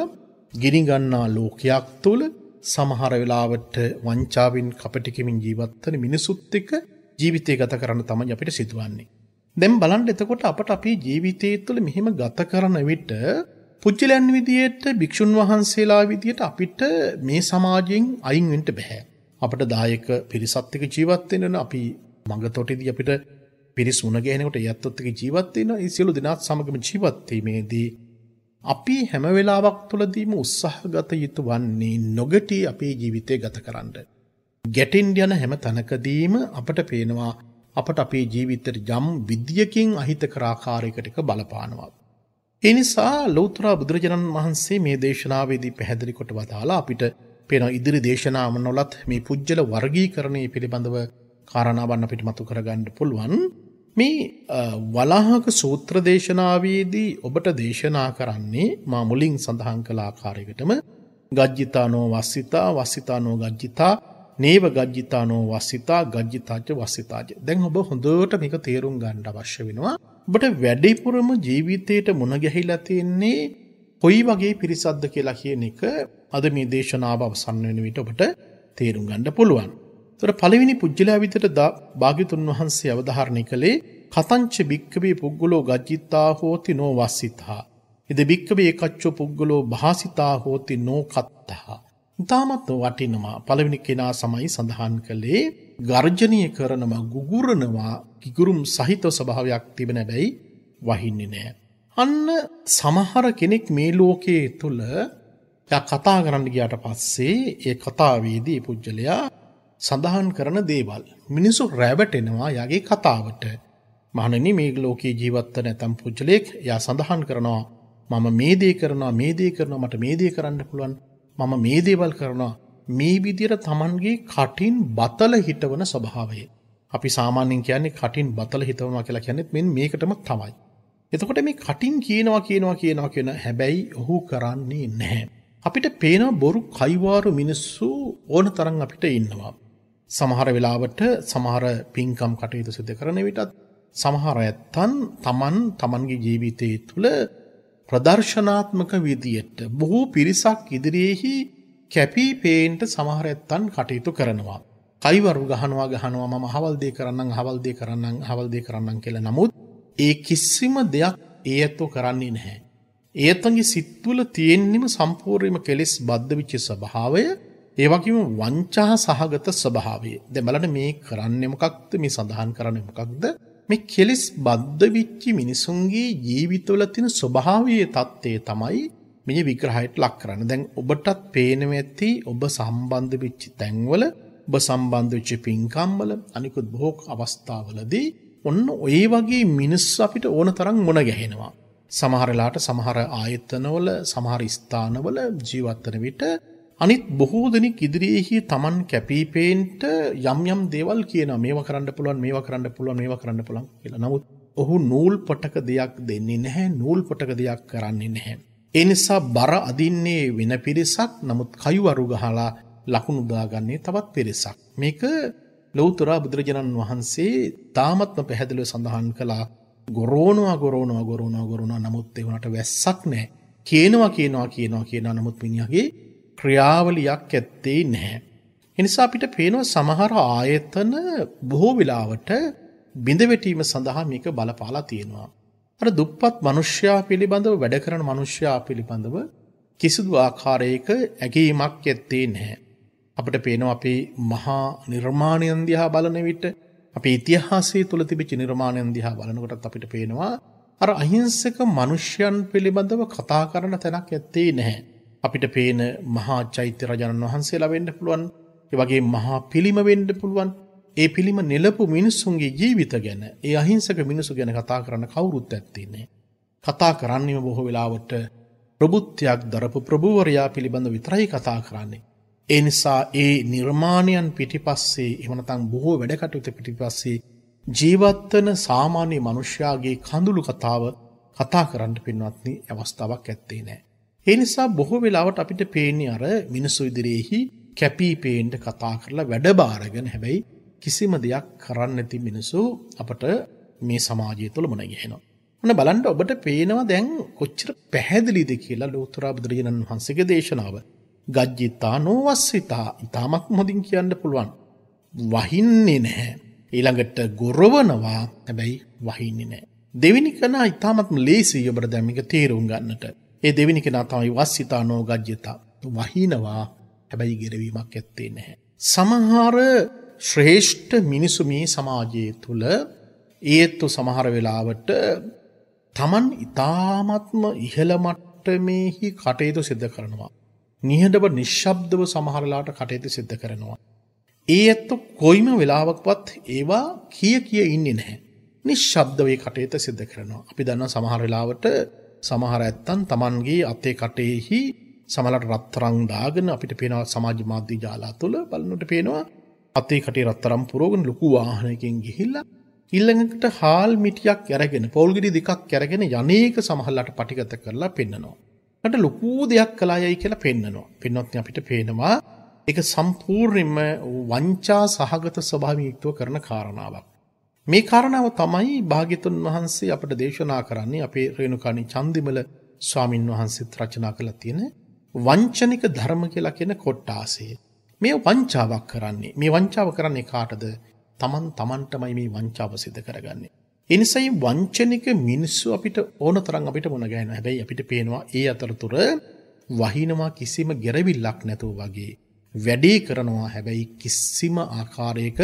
ගිනි ගන්නා ලෝකයක් තුල සමහර වෙලාවට වංචාවෙන් කපටිකමින් ජීවත්වන මිනිසුත් එක්ක ජීවිතය ගත කරන්න තමයි අපිට සිදුවන්නේ. දැන් බලන්න එතකොට අපට අපේ ජීවිතය තුළ මෙහෙම ගත කරන විට පුද්ගලයන් විදියට භික්ෂුන් වහන්සේලා විදියට අපිට මේ සමාජයෙන් අයින් වෙන්න බෑ. අපට දායක පිරිසත් එක්ක ජීවත් වෙන්න අපි මඟ තොටේදී අපිට පිරිස් උණ ගෑනකොට ඒ අත්ත් එක්ක ජීවත් වෙනවා. ඒ සියලු දෙනාත් සමගම ජීවත් වීමේදී අපි හැම වෙලාවක් තුළදීම උත්සාහගත යුතු වන්නේ නොගටී අපේ ජීවිතය ගත කරන්න. ගැටෙන් යන හැම තැනකදීම අපට පේනවා අපට අපේ ජීවිතර යම් විද්‍යකින් අහිත කරාකාරයකටක බලපානවා. එනිසා ලෝතුරා බුදුරජණන් වහන්සේ මේ දේශනාවේදී පැහැදිලිකොට වදාලා අපිට පෙන ඉදිරි දේශනාව නොලත් මේ පුද්ජල වර්ගී කරණය පිළිබඳව කාරණාවන්න පිට මතු කරගන්න පුළුවන්. මේ වලාහක සූත්‍ර දේශනාවේදී ඔබට දේශනා කරන්නේ මා මුලින් සඳහන් කළ ආකාරයකටම ගජ්ජිතානෝ වස්සිතා වස්සිතානෝ ගජ්ජිතා නේව ගජ්ජිතානෝ වස්සිතා ගජ්ජිතාච වස්සිතාච දැන් ඔබ හොඳට මේක තේරුම් ගන්න අවශ්‍ය වෙනවා ඔබට වැඩිපුරම ජීවිතයට මුණ ගැහිලා තියෙන්නේ කොයි වගේ පිරිසක්ද කියලා කියන එක අද මේ දේශනාව අවසන් වෙන විට ඔබට තේරුම් ගන්න පුළුවන් තොර පළවෙනි පුද්ගලයා විතර භාග්‍යතුන් වහන්සේ අවධාරණය කළේ කතංච භික්කවේ පුද්ගලෝ ගජ්ජිත්තා හෝති නෝ වස්සිතා. එද භික්කවේ කච්චෝ පුද්ගලෝ භාසිතා හෝති නෝ කත්තහා. ඉතාමත් වටිනවා පළවෙනි කෙනා සමයි සඳහන් කළේ ගර්ජනය කරනවා ගුගුරනවා කිගුරුම් සහිත ස්වභාවයක් තිබෙන බැයි වහින්නේ නෑ. අන්න සමහර කෙනෙක් මේ ලෝකයේ තුළ කතා කරන්න ගියාට පස්සේ ඒ කතාවේදී පුද්ගලයා සඳහන් කරන දේවල් මිනිසු රැවටෙනවා යාගේ කතාවට මහණනි මේ ලෝකයේ ජීවත්ත නැතම් පුද්ගලයෙක් යා සඳහන් කරනවා මම මේ දේ කරනවා මේ දේ කරනවා මට මේ දේ කරන්න පුළුවන් මම මේ දේවල් කරනවා මේ විදිහට Tamanගේ කටින් බතල හිටවන ස්වභාවය අපි සාමාන්‍යයෙන් කියන්නේ කටින් බතල හිතවනවා කියලා කියන්නේත් මෙන්න මේකටම තමයි එතකොට මේ කටින් කියනවා කියනවා කියනවා කියන හැබැයි ඔහු කරන්නේ නැහැ. අපිට පේන බොරු කයිවාරු මිනිස්සු ඕන තරම් අපිට ඉන්නවා. සමහර වෙලාවට සමහර පින්කම් කටයුතු සිදු කරන විටත් සමහර ඇත්තන් තමන් තමන්ගේ ජීවිතය තුළ ප්‍රදර්ශනාත්මක විදියට බොහෝ පිරිසක් ඉදිරියෙහි කැපී පේන්ට සමහර ඇත්තන් කටයුතු කරනවා. කයිවරු ගහනවා ගහනවා මම හවල්දේ කරන්න හවල්දේ කරන්න හවල්දේ කරන්න කියල නමුත් ඒ කිසිම දෙයක් ඒ ඇත්තෝ කරන්නේ නැහැ. ඒත්තන්ගේ සිත්තුල තියෙන්නෙම සම්පූර්යම කෙලෙස් බද්ධ විච්චි ස්භාවය ඒ වගේම වංචා සහගත ස්වභාවය. දැන් බලන්න මේ කරන්නේ මොකක්ද? මේ සඳහන් කරන්නේ මොකක්ද? මේ කෙලිස් බද්ධ වෙච්ච මිනිසුන්ගේ ජීවිතවල තියෙන ස්වභාවීය தත්ත්වය තමයි මේ විග්‍රහයට ලක් කරන්න. දැන් ඔබටත් පේනවා ඇති ඔබ සම්බන්ධ වෙච්ච තැන්වල ඔබ සම්බන්ධ වෙච්ච පින්කම්වල අනිකුත් බොහෝ අවස්ථාවලදී ඔන්න ඔය වගේ මිනිස්සු අපිට ඕන තරම් මුණ ගැහෙනවා. සමහර වෙලාවට සමහර ආයතනවල සමහර ස්ථානවල ජීවත් වෙන විට අනිත් බොහෝ දෙනෙක් ඉදිරියේහි Taman කැපිපේන්ට යම් යම් දේවල් කියනවා මේවා කරන්න පුළුවන් මේවා කරන්න පුළුවන් මේවා කරන්න පුළුවන් කියලා. නමුත් ඔහු නූල් පොටක දෙයක් දෙන්නේ නැහැ නූල් පොටක දෙයක් කරන්නේ නැහැ. ඒ නිසා බර අදින්නේ වෙන පිරිසක් නමුත් කයවරු ගහලා ලකුණු දාගන්නේ තවත් පිරිසක්. මේක ලෞතර බුදුරජාණන් වහන්සේ තාමත්ම පැහැදිලිව සඳහන් කළා. ගොරෝනවා ගොරෝනවා ගොරෝනවා ගොරෝනවා නමුත් ඒ උනට වැස්සක් නැහැ. කියනවා කියනවා කියනවා කියනවා නමුත් මිනිහාගේ ක්‍රියාවලියක් ඇත්තේ නැහැ. එනිසා අපිට පේනවා සමහර ආයතන බොහෝ වෙලාවට බිඳවැටීම සඳහා මේක බලපාලා තියෙනවා. අර දුප්පත් මිනිස්සයා පිළිබඳව වැඩ කරන මිනිස්සයා පිළිබඳව කිසිදු ආකාරයක ඇගීමක් ඇත්තේ නැහැ. අපිට පේනවා අපේ මහා නිර්මාණයන් දිහා බලන විට අපේ ඉතිහාසය තුළ තිබිච්ච නිර්මාණයන් දිහා බලනකොටත් අපිට පේනවා අර අහිංසක මිනිස්යන් පිළිබඳව කතා කරන තැනක් ඇත්තේ නැහැ. අපිට පේන මහා චෛත්‍ය රජාණන් වහන්සේලා වෙන්න පුළුවන්. ඒ වගේ මහා පිළිම වෙන්න පුළුවන්. ඒ පිළිම නෙලපු මිනිස්සුන්ගේ ජීවිත ගැන, ඒ අහිංසක මිනිසු ගැන කතා කරන්න කවුරුත් ඇත්තින්නේ. කතා කරන්නේම බොහෝ වෙලාවට ප්‍රබුද්ධයක් දරපු ප්‍රභූවරයා පිළිබඳ විතරයි කතා කරන්නේ. ඒ නිසා ඒ නිර්මාණයන් පිටිපස්සේ එහෙම නැත්නම් බොහෝ වැඩකටයුතු පිටිපස්සේ ජීවත් වෙන සාමාන්‍ය මිනිස්යාගේ කඳුළු කතාව කතා කරන්න පින්වත්නි අවස්ථාවක් ඇත්තේ නැහැ. ඒ නිසා බොහෝ වෙලාවට අපිට පේන්නේ අර මිනිස්සු ඉදිරියේහි කැපී පේන්න කතා කරලා වැඩ බාරගෙන හැබැයි කිසිම දෙයක් කරන්නේ නැති මිනිස්සු අපට මේ සමාජය තුළ මුණ ගැහෙනවා. මොන බලන්න ඔබට පේනවා දැන් කොච්චර පැහැදිලිද කියලා ලෝතර බුදුරජාණන් වහන්සේගේ දේශනාව. ගජ්ජිතා නොවස්සිතා ඊටමත් හොඳින් කියන්න පුළුවන්. වහින්නේ නැහැ. ඊළඟට ගොරවනවා හැබැයි වහින්නේ නැහැ. දෙවෙනි කනා ඊටමත් ලේසියි ඔබට දැන් මේක තේරුම් ගන්නට. ඒ දෙවිනි කෙනා තමයි වස්සිතානෝ ගජ්‍යතා වහිනවා හැබැයි ගෙරවීමක් ඇත්තේ නැහැ. සමහර ශ්‍රේෂ්ඨ මිනිසු මේ සමාජයේ තුළ ඒත්තු සමහර වෙලාවට තමන් ඉතාමත්ම ඉහළමට්ටමෙහි කටයුතු සිද්ධ කරනවා. නිහඬව නිශ්ශබ්දව සමහරලාට කටයුතු සිද්ධ කරනවා. ඒ ඇත්තු කොයිම වෙලාවක්වත් ඒවා කිය කිය ඉන්නේ නැහැ. නිශ්ශබ්දවේ කටයුතු සිද්ධ කරනවා. අපි දන්නවා සමහර වෙලාවට සමහර ඇත්තන් Tamanගේ අතේ කටෙහි සමලට රත්තරන් දාගෙන අපිට පේනවා සමාජ මාධ්‍ය ජාලා තුල බලනකොට පේනවා අතේ කටේ රත්තරන් පුරවගෙන ලොකු වාහනයකින් ගිහිල්ලා ඊළඟට හාල් මිටියක් අරගෙන පොල්ගිඩි දෙකක් අරගෙන යන්නේක සමහරලාට පටිගත කරලා පෙන්නනවා. අට ලොකු දෙයක් කළා යයි කියලා පෙන්නනවා. පින්වත්නි අපිට පේනවා ඒක සම්පූර්ණයෙන්ම වංචා සහගත ස්වභාවයෙන් යුක්තව කරන කාරණාවක්. මේ කාරණාව තමයි භාග්‍යතුන් වහන්සේ අපට දේශනා කරන්නේ අපේ රේණුකාණී චන්දිමල ස්වාමින් වහන්සේත් රචනා කළා තියෙන වංචනික ධර්ම කියලා කියන කොටාසය. මේ වංචාවක් කරන්නේ මේ වංචාව කරන්නේ කාටද? Taman tamanටමයි මේ වංචාව සිදු කරගන්නේ. ඒ නිසායි වංචනික මිනිස්සු අපිට ඕන තරම් අපිට මුණ ගැහෙනවා. හැබැයි අපිට පේනවා ඒ අතරතුර වහිනවා කිසිම ගෙරවිල්ලක් නැතුව වගේ වැඩේ කරනවා හැබැයි කිසිම ආකාරයක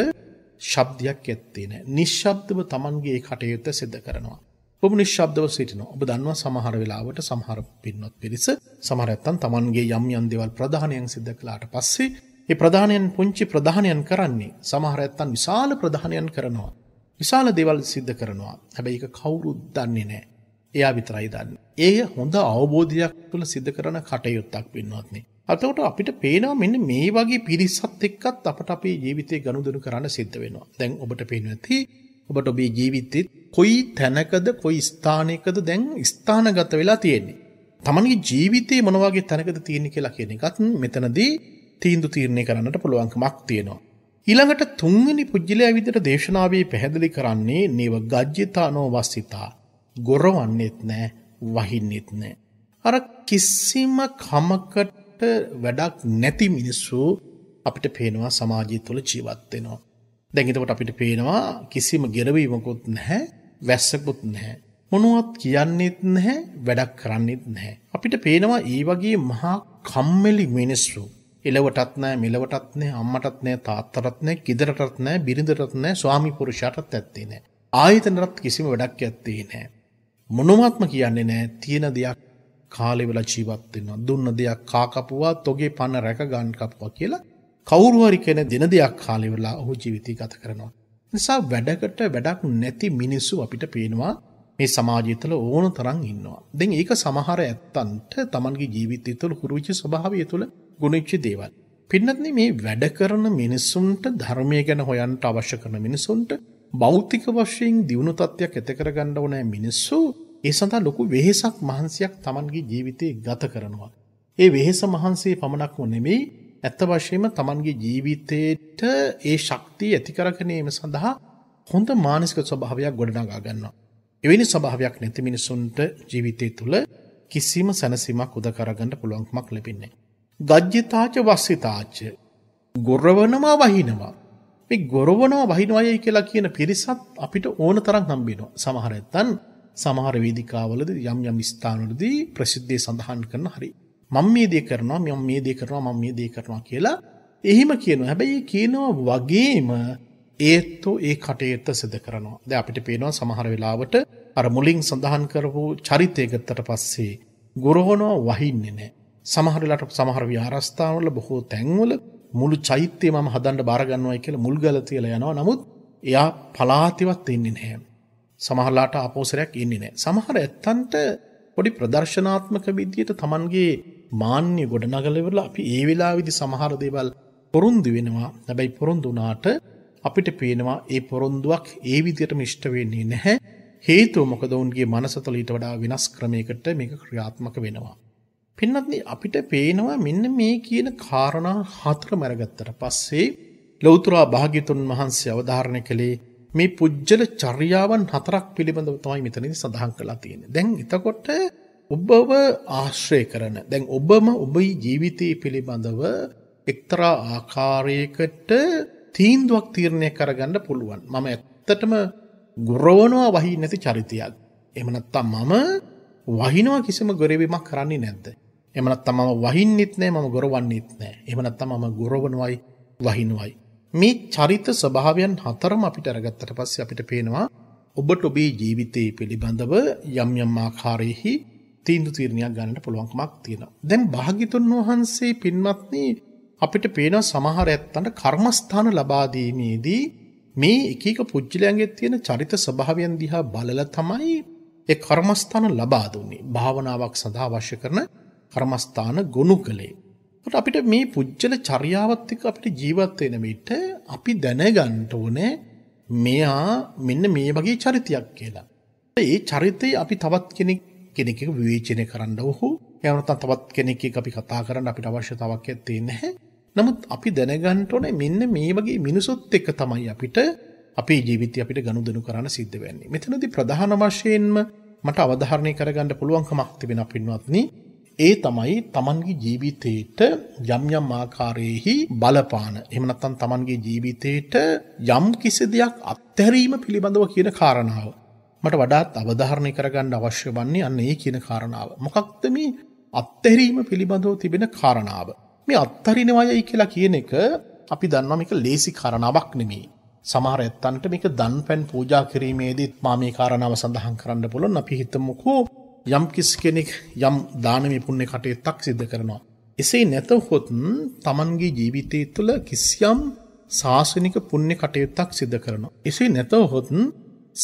ශබ්දයක් ඇත්තේ නැහැ. නිශ්ශබ්දව Tamanගේ ඒ කටයුත්ත සිදු කරනවා. ඔබ නිශ්ශබ්දව සිටිනවා. ඔබ දන්නවා සමහර වෙලාවට සමහර පින්නොත් පිරිස සමහර නැත්තම් Tamanගේ යම් යම් දේවල් ප්‍රධානයෙන් සිදු කළාට පස්සේ ඒ ප්‍රධානයන් පුංචි ප්‍රධානයන් කරන්නේ සමහර නැත්තම් විශාල ප්‍රධානයන් කරනවා. විශාල දේවල් සිද්ධ කරනවා. හැබැයි ඒක කවුරුත් දන්නේ නැහැ. එයා විතරයි දන්නේ. ඒ හොඳ අවබෝධයක් තුළ සිද්ධ කරන කටයුත්තක් පින්නවත්නේ. අතකොට අපිට පේනවා මෙන්න මේ වගේ පිරිසත් එක්කත් අපට අපේ ජීවිතය ගනුදෙනු කරන්න සිද්ධ වෙනවා. දැන් ඔබට පේනවා ඇති ඔබට ඔබේ ජීවිතෙත් කොයි තැනකද කොයි ස්ථානයකද දැන් ස්ථානගත වෙලා තියෙන්නේ. තමන්ගේ ජීවිතේ මොන වගේ තැනකද තියෙන්නේ කියලා කියන එකත් මෙතනදී තීන්දුව තීරණය කරන්නට පුළුවන්කමක් තියෙනවා. ඊළඟට තුන්වෙනි පුජ්‍යලයා විදිහට දේශනාවේ පැහැදිලි කරන්නේ නේව ගජ්ජිතානෝ වස්සිතා. ගොරවන්නෙත් නැහැ, වහින්නෙත් නැහැ. අර කිසිම කමකට අපිට වැඩක් නැති මිනිස්සු අපිට පේනවා සමාජය තුළ ජීවත් වෙනවා. දැන් එතකොට අපිට පේනවා කිසිම ගෙරවීමකුත් නැහැ, වැස්සකුත් නැහැ. මොනවත් කියන්නෙත් නැහැ, වැඩක් කරන්නෙත් නැහැ. අපිට පේනවා ඒ වගේ මහා කම්මැලි මිනිස්සු. එලවටත් නෑ, මෙලවටත් නෑ, අම්මටත් නෑ, තාත්තටත් නෑ, කිදරටත් නෑ, බිරිඳටත් නෑ, ස්වාමි පුරුෂයාටත් ඇත්තේ නෑ. ආයතනරත් කිසිම වැඩක් ඇත්තේ නෑ. මොනවත්ම කියන්නේ නෑ, තියෙන දෙයක් කාලේ වෙලා ජීවත් වෙනවා. දුන්න දෙයක් කා කපුවා, තොගේ පන රැක ගන්න කපුවා කියලා කවුරු හරි කෙන දෙන දෙයක් කාලේ වෙලා ඔහු ජීවිතය ගත කරනවා. නිසා වැඩකට වැඩක් නැති මිනිස්සු අපිට පේනවා මේ සමාජය තුළ ඕන තරම් ඉන්නවා. දැන් ඒක සමහර ඇත්තන්ට Tamanගේ ජීවිතය තුළ හුරුවිච්ච ස්වභාවය තුළ ගුණිච්ච දේවල්. පින්නත්නේ මේ වැඩ කරන මිනිසුන්ට ධර්මය ගැන හොයන්න අවශ්‍ය කරන මිනිසුන්ට භෞතික වශයෙන් දියුණු තත්ත්වයක් ඇති කරගන්න ඕනෑ මිනිස්සු ඒ සඳහා ලොකු වෙහෙසක් මහන්සියක් Tamanගේ ජීවිතේ ගත කරනවා. ඒ වෙහෙස මහන්සිය පමණක්ම නෙමෙයි ඇත්ත වශයෙන්ම Tamanගේ ජීවිතේට ඒ ශක්තිය ඇති කර ගැනීම සඳහා හොඳ මානසික ස්වභාවයක් ගොඩනගා ගන්නවා. එවැනි ස්වභාවයක් නැති මිනිසුන්ට ජීවිතය තුළ කිසිම සැනසීමක් උදකරගන්න පුළුවන්කමක් ලැබෙන්නේ. ගජ්‍යතාච වස්සිතාච්ච ගොරවනවා වහිනවා. මේ ගොරවනවා වහිනවායයි කියලා කියන පිරිසත් අපිට ඕන තරම් හම්බෙනවා. සමහර නැත්තම් සමහර වේදිකාවලදී යම් යම් ස්ථානවලදී ප්‍රසිද්ධිය සඳහන් කරන හරි. මම මේ දේ කරනවා මම මේ දේ කරනවා මම මේ දේ කරනවා කියලා එහිම කියනවා. හැබැයි කියනවා වගේම ඒත්තු ඒ කටයුත්ත සිදු කරනවා. දැන් අපිට පේනවා සමහර වෙලාවට අර මුලින් සඳහන් කරපු චරිතයකට පස්සේ ගොරහනවා වහින්නේ නැහැ. සමහර වෙලාවට සමහර විහාරස්ථානවල බොහෝ තැන්වල මුළු චෛත්‍යය මම හදන්න බාර ගන්නවයි කියලා මුල්ගල තියලා යනවා. නමුත් එයා පලාතිවත් එන්නේ නැහැ. සමහරලාට ආපෝසරයක් ඉන්නේ නැහැ. සමහර ඇත්තන්ට පොඩි ප්‍රදර්ශනාත්මක විදියට Tamanගේ මාන්න්‍ය ගොඩනගලවලා අපි ඒ වෙලාවේදී සමහර දේවල් පොරොන්දු වෙනවා. හැබැයි පොරොන්දු වුණාට අපිට පේනවා ඒ පොරොන්දුවක් ඒ විදියටම ඉෂ්ට වෙන්නේ නැහැ. හේතුව මොකද උන්ගේ මනස තුළ ඊට වඩා වෙනස් ක්‍රමයකට මේක ක්‍රියාත්මක වෙනවා. පින්නත්නි අපිට පේනවා මෙන්න මේ කියන කාරණා හතරම අරගත්තට පස්සේ ලෞතර භාග්‍යතුන් වහන්සේ අවධාරණය කළේ මේ පුජ්‍යල චර්යාවන් හතරක් පිළිබඳව තමයි මෙතනදී සඳහන් කරලා තියෙන්නේ. දැන් එතකොට ඔබව ආශ්‍රය කරන දැන් ඔබම ඔබේ ජීවිතය පිළිබඳව එක්තරා ආකාරයකට තීන්දුවක් තීරණය කරගන්න පුළුවන්. මම ඇත්තටම ගොරවනවා වහී නැති චරිතයක්. එහෙම නැත්නම් මම වහිනවා කිසිම ගොරවීමක් කරන්නේ නැද්ද? එහෙම නැත්නම් මම වහින්නෙත් නැහැ මම ගොරවන්නෙත් නැහැ. එහෙම නැත්නම් මම ගොරවනවයි වහිනවයි. මේ චරිත ස්වභාවයන් හතරම අපිට අරගත්තට පස්සේ අපිට පේනවා ඔබට ඔබේ ජීවිතයේ පිළිබඳව යම් යම් ආකාරයෙහි තීන්දුව තීරණයක් ගන්නට පුළුවන්කමක් තියෙනවා. දැන් භාග්‍යතුන් වහන්සේ පින්වත්නි අපිට පේන සමහර ඇත්තන්ට කර්මස්ථාන ලබා දීමේදී මේ එක එක පුජ්‍යලයන්ගේ තියෙන චරිත ස්වභාවයන් දිහා බලලා තමයි ඒ කර්මස්ථාන ලබා දුන්නේ. භාවනාවක් සඳහා අවශ්‍ය කරන කර්මස්ථාන ගොනු කළේ. එතකොට අපිට මේ පුජ්‍යල චර්යාවත් එක්ක අපිට ජීවත් වෙන විට අපි දැනගන්න ඕනේ මෙයා මෙන්න මේ වගේ චරිතයක් කියලා. ඒ චරිතය අපි තවත් කෙනෙක් කෙනෙක් එක විවේචනය කරන්න ඕහු එහෙම නැත්නම් තවත් කෙනෙක් එක්ක අපි කතා කරන්න අපිට අවශ්‍යතාවක් ඇත්තේ නැහැ. නමුත් අපි දැනගන්න ඕනේ මෙන්න මේ වගේ මිනිසුත් එක්ක තමයි අපිට අපේ ජීවිතය අපිට ගනුදෙනු කරන්න සිද්ධ වෙන්නේ. මෙතනදී ප්‍රධාන වශයෙන්ම මට අවධාරණය කරගන්න පුළුවන් කමක් තිබෙන පින්වත්නි ඒ තමයි තමන්ගේ ජීවිතයට යම් යම් ආකාරයෙහි බලපාන. එහෙම නැත්නම් තමන්ගේ ජීවිතයට යම් කිසි දෙයක් අත්හැරීම පිළිබඳව කියන කාරණාව. මට වඩාත් අවධාරණය කරගන්න අවශ්‍ය වන්නේ අන්න ඒ කියන කාරණාව. මොකක්ද මේ අත්හැරීම පිළිබඳව තිබෙන කාරණාව. මේ අත්හරිනවයයි කියලා කියන එක අපි දන්නවා මේක ලේසි කාරණාවක් නෙමෙයි. සමහර ඇත්තන්ට මේක දන් පැන් පූජා කිරීමේදීත් මා මේ කාරණාව සඳහන් කරන්න පුළුවන්. අපි හිතමුකෝ යම් කිසි කෙනෙක් යම් දානමි පුුණෙ කටේ තක් සිද්ධ කරනවා. එසේ නැතවහොත් තමන්ගේ ජීවිතය තුළ කිසියම් ශාසනික පුුණෙ කටයුත්තක් සිද්ධ කරනවා. එසේ නැතවහොත්න්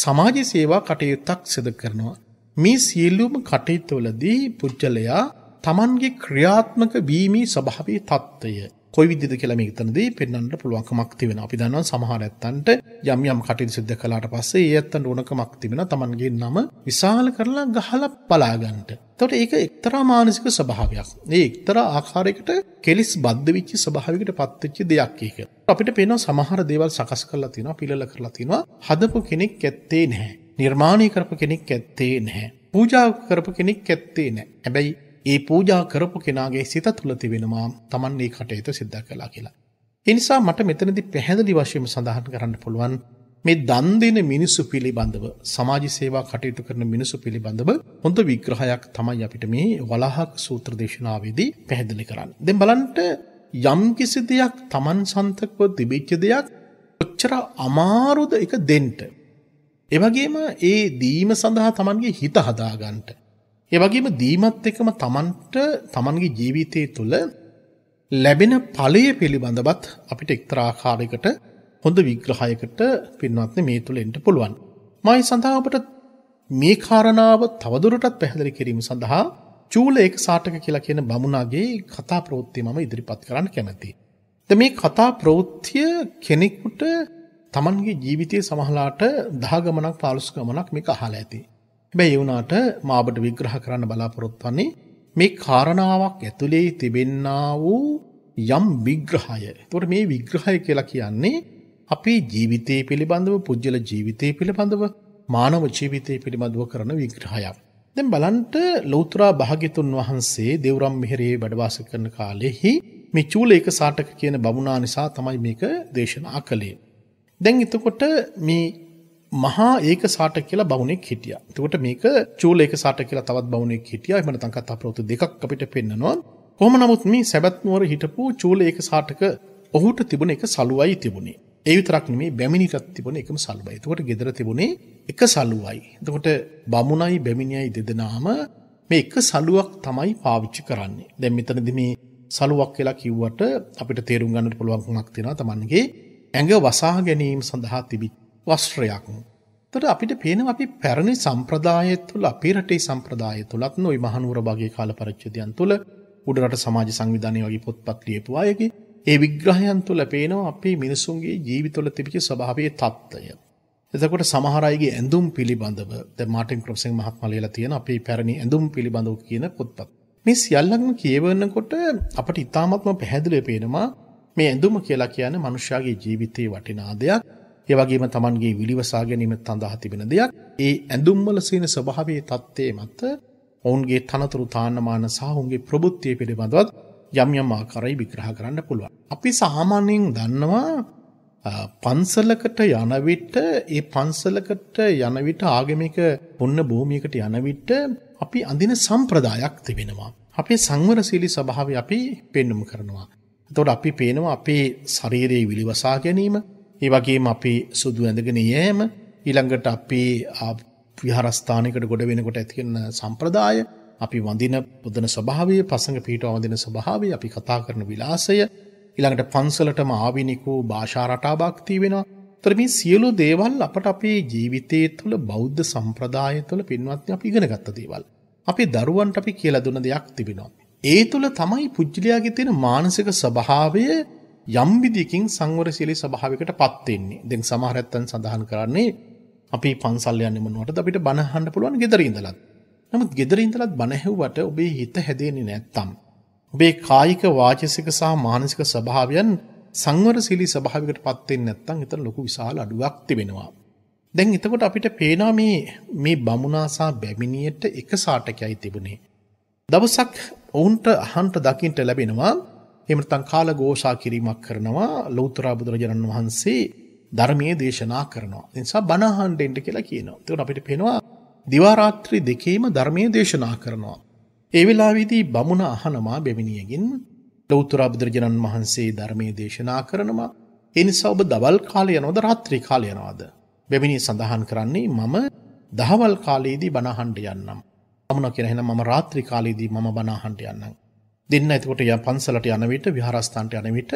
සමාජ සේවා කටයුත්තක් සිද කරනවා. මේ සියල්ලුම කටයුත්තවලදී පුද්ජලයා තමන්ගේ ක්‍රියාත්මක වීමී ස්භාවී තත්ත්වය. කොයි විදිහද කියලා මේ එතනදී පෙන්වන්නට පුළුවන්කමක් තිබෙනවා. අපි දන්නවා සමහර ඇත්තන්ට යම් යම් කටයුතු සිදු කළාට පස්සේ ඒ ඇත්තන්ට ඕනකමක් තිබෙනවා Tamanගේ නම විශාල කරලා ගහලා පලා ගන්නට. එතකොට ඒක එක්තරා මානසික ස්වභාවයක්. මේ එක්තරා ආකාරයකට කෙලිස් බද්ධ වෙච්ච ස්වභාවයකට පත් වෙච්ච දෙයක් ඒක. අපිට පේනවා සමහර දේවල් සකස් කරලා තිනවා, පිළල කරලා තිනවා. හදපු කෙනෙක් ඇත්තේ නැහැ. නිර්මාණය කරපු කෙනෙක් ඇත්තේ නැහැ. පූජා කරපු කෙනෙක් ඇත්තේ නැහැ. හැබැයි ඒ පූජා කරපු කෙනාගේ සිත තුළ තිබෙනවා Taman මේ කටයුතු සිද්ධ කළා කියලා. ඒ නිසා මට මෙතනදී පැහැදිලි වශයෙන් සඳහන් කරන්න පුළුවන් මේ දන් දෙන මිනිසු පිළිබඳව සමාජ සේවා කටයුතු කරන මිනිසු පිළිබඳව හොඳ විග්‍රහයක් තමයි අපිට මේ වලාහක සූත්‍ර දේශනාවේදී පැහැදිලි කරන්නේ. දැන් බලන්න යම් කිසි දෙයක් Taman සන්තකව තිබිච්ච දෙයක් කොච්චර අමාරුද ඒක දෙන්න. එවැගේම ඒ දීම සඳහා Tamanගේ හිත හදාගන්න. ඒ වගේම දීමත් එකම Tamanට Tamanගේ ජීවිතය තුළ ලැබෙන ඵලය පිළිබඳවත් අපිට එක්තරා ආකාරයකට හොඳ විග්‍රහයකට පින්වත්නි මේ තුළ එන්න පුළුවන්. මයි සඳහා අපට මේ කාරණාව තවදුරටත් පැහැදිලි කිරීම සඳහා චූල ඒක සාටක කියලා කියන බමුණගේ කතා ප්‍රවෘත්තිය මම ඉදිරිපත් කරන්න කැමැතියි. ද මේ කතා ප්‍රවෘත්තිය කෙනෙකුට Tamanගේ ජීවිතයේ සමහලාට 10 ගමනක් 15 ගමනක් මේක අහලා ඇති. හැබැයි වුණාට මාබට විග්‍රහ කරන්න බලාපොරොත්තු වන්නේ මේ කාරණාවක් ඇතුලේ තිබෙන්නා වූ යම් විග්‍රහය. එතකොට මේ විග්‍රහය කියලා කියන්නේ අපේ ජීවිතය පිළිබඳව, පුජ්‍යල ජීවිතය පිළිබඳව, මානව ජීවිතය පිළිබඳව කරන විග්‍රහයක්. දැන් බලන්න ලෞත්‍රා භාග්‍යතුන් වහන්සේ දේවරම් මිහිරේ වැඩවාස කරන කාලෙහි මේ චූලේක සාටක කියන බමුණා නිසා තමයි මේක දේශනා කළේ. දැන් එතකොට මේ මහා ඒක සාට කියලා බවුණෙක් හිටියා. එතකොට මේක චූල ඒක සාට කියලා තවත් බවුණෙක් හිටියා. එහෙම නැත්නම් කතා ප්‍රවෘත්ති දෙකක් අපිට පෙන්නනවා. කොහොම නමුත් මේ සැබත් නුවර හිටපු චූල ඒක සාටක ඔහුට තිබුණ එක සලුවයි තිබුණේ. ඒ විතරක් නෙමේ බැමිණිටත් තිබුණ එකම සලුවයි. එතකොට ගෙදර තිබුණේ එක සලුවයි. එතකොට බමුණයි බැමිණියයි දෙදෙනාම මේ එක සලුවක් තමයි පාවිච්චි කරන්නේ. දැන් මෙතනදී මේ සලුවක් කියලා කිව්වට අපිට තේරුම් ගන්නට පුළුවන්කමක් තියෙනවා Tamanගේ ඇඟ වසා ගැනීම සඳහා තිබිච්ච වස්ත්‍රයක්. එතකොට අපිට පේනවා අපි පැරණි සම්ප්‍රදාය තුළ අපේ රටේ සම්ප්‍රදාය තුලත් නොයි මහනුවර භාගයේ කාල පරිච්ඡේදයන් තුළ උඩරට සමාජ සංවිධානය වගේ පොත්පත් ලියපු අයගේ ඒ විග්‍රහයන් තුළ පේනවා අපේ මිනිසුන්ගේ ජීවිතවල තිබිච්ච ස්වභාවයේ తত্ত্বය. එතකොට සමහර අයගේ ඇඳුම් පිළිබඳව දැන් මාටින් ක්‍රොප්සින් මහත්මයා ලියලා තියෙන අපේ පැරණි ඇඳුම් පිළිබඳව කියන පොත්පත්. මේ සියල්ලක්ම කියවනකොට අපට ඉතාමත්ම පැහැදිලිව පේනවා මේ ඇඳුම කියලා කියන්නේ මනුෂ්‍යයාගේ ජීවිතයේ වටිනා දෙයක්. ඒ වගේම Tamanගේ විලිවසා ගැනීම තඳහා තිබෙන දෙයක්. ඒ ඇඳුම්වල සීන ස්වභාවයේ தත්ත්වයේ මත ඔවුන්ගේ තනතුරු තාන්නමාන සහ ඔවුන්ගේ ප්‍රබුද්ධිය පිළිබඳවත් යම් යම් ආකාරයි විග්‍රහ කරන්න පුළුවන්. අපි සාමාන්‍යයෙන් දන්නවා පන්සලකට යන විට ඒ පන්සලකට යන විට ආගමික පුන්න භූමියකට යන විට අපි අඳින සම්ප්‍රදායක් තිබෙනවා. අපේ සංවරශීලී ස්වභාවය අපි පෙන්눔 කරනවා. එතකොට අපි පේනවා අපේ ශරීරයේ විලිවසා ගැනීම, ඒ වගේම අපේ සුදු ඇඳගෙන යෑම ඊළඟට අපේ විහාරස්ථානයකට ගොඩ වෙනකොට ඇතිකෙන සම්ප්‍රදාය අපි වඳින පුදන ස්වභාවය පසඟ පිටව වඳින ස්වභාවය අපි කතා කරන විලාසය ඊළඟට පන්සලටම ආවිනිකෝ භාෂා රටාවක් තියෙනවා. ඒතර මේ සියලු දේවල් අපට අපේ ජීවිතයේ තුළ බෞද්ධ සම්ප්‍රදාය තුළ පින්වත්නි අපි ඉගෙන ගත්ත දේවල්. අපේ දරුවන්ට අපි කියලා දුන්න දෙයක් තිබෙනවා. ඒ තුළ තමයි පුජ්‍යලයාගේ තියෙන මානසික ස්වභාවය යම් විදියකින් සංවරශීලී ස්වභාවයකටපත් වෙන්නේ. දැන් සමහර ඇත්තන් සඳහන් කරන්නේ අපි පන්සල් යන්නේ මොනවටද අපිට බණ අහන්න පුළුවන් ගෙදර ඉඳලත්. නමුත් ගෙදර ඉඳලත් බණ ඇහුවට ඔබේ හිත හැදෙන්නේ නැත්තම් ඔබේ කායික වාචසික සහ මානසික ස්වභාවයන් සංවරශීලී ස්වභාවයකටපත් වෙන්නේ නැත්තම් එතන ලොකු විශාල අඩුවක් තිබෙනවා. දැන් එතකොට අපිට පේනවා මේ මේ බමුණාසා බැමිණියට එක සාටකයයි තිබුණේ. දවසක් ඔවුන්ට අහන්ට දකින්ට ලැබෙනවා එහෙම නැත්නම් කාලഘോഷා කිරීමක් කරනවා ලෞතර බුදුරජාණන් වහන්සේ ධර්මයේ දේශනා කරනවා. ඒ නිසා බණ අහන්න එන්න කියලා කියනවා. ඒකට අපිට පේනවා දිවා රාත්‍රී දෙකේම ධර්මයේ දේශනා කරනවා. ඒ වෙලාවේදී බමුණ අහනවා බැමිණියගෙන් ලෞතර බුදුරජාණන් වහන්සේ ධර්මයේ දේශනා කරනවා. ඒ නිසා ඔබ දවල් කාලේ යනවද රාත්‍රී කාලේ යනවද? බැමිණිය සඳහන් කරන්නේ මම දහවල් කාලයේදී බණ අහන්න යන්නම්. අමුණ කියන එහෙනම් මම රාත්‍රී කාලයේදී මම බණ අහන්න යන්නම්. දෙන්න එතකොට ය පන්සලට යන විට විහාරස්ථානට යන විට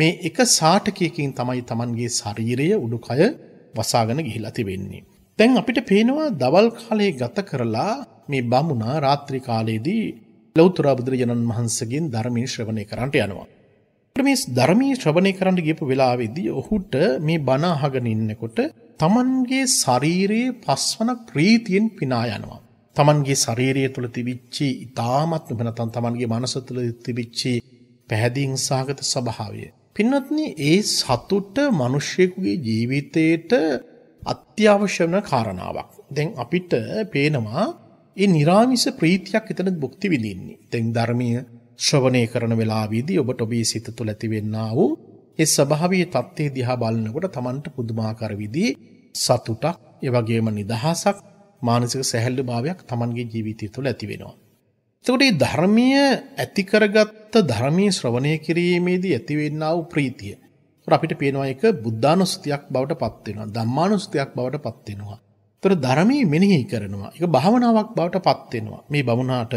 මේ එක සාටකයකින් තමයි Tamanගේ ශරීරය උඩුකය වසාගෙන ගිහිලා තිබෙන්නේ. දැන් අපිට පේනවා දවල් කාලයේ ගත කරලා මේ බමුණා රාත්‍රී කාලයේදී ලෞතර බුදුරජාණන් වහන්සේගෙන් ධර්මයේ ශ්‍රවණය කරන්නට යනවා. මේ ධර්මයේ ශ්‍රවණය කරන්න ගියපු වෙලාවේදී ඔහුට මේ බණ අහගෙන ඉන්නකොට Tamanගේ ශරීරයේ පස්වන ප්‍රීතියෙන් පිනා යනවා. තමන්ගේ ශරීරය තුළ තිබිච්චි ඉතාමත්ම නැතන් තමන්ගේ මනස තුළ තිබිච්චි පැහැදිං සාගත ස්වභාවය. පින්වත්න ඒ සතුට මනුෂ්‍යයකුගේ ජීවිතයට අත්‍යවශ්‍ය වන කාරණාවක්. දැන් අපිට පේනවා ඒ නිරාමිස ප්‍රීතියක් එතන බුක්ති විඳින්නේ. තැන් ධර්මය ශ්‍රවණය කරන වෙලාවීදී ඔබට ඔබේ සිත තුළ ඇතිවෙන්න වූ ඒ ස්වභාවී තත්ත්වයේ දිහා බලනකොට Tamanට පුදුමාකාර විදිහේ සතුටක් ඒ වගේම නිදහසක් මානසික සැහැල්ලු භාවයක් Tamanගේ ජීවිතය තුළ ඇති වෙනවා. එතකොට මේ ධර්මීය ඇති කරගත්ත ධර්මීය ශ්‍රවණය කිරීමේදී ඇතිවෙනා වූ ප්‍රීතිය. අපිට පේනවා එක බුද්ධානුස්තියක් බවට පත් වෙනවා. ධම්මානුස්තියක් බවට පත් වෙනවා. එතකොට ධර්මී මෙනෙහි කරනවා. ඒක භාවනාවක් බවට පත් වෙනවා. මේ බමුණාට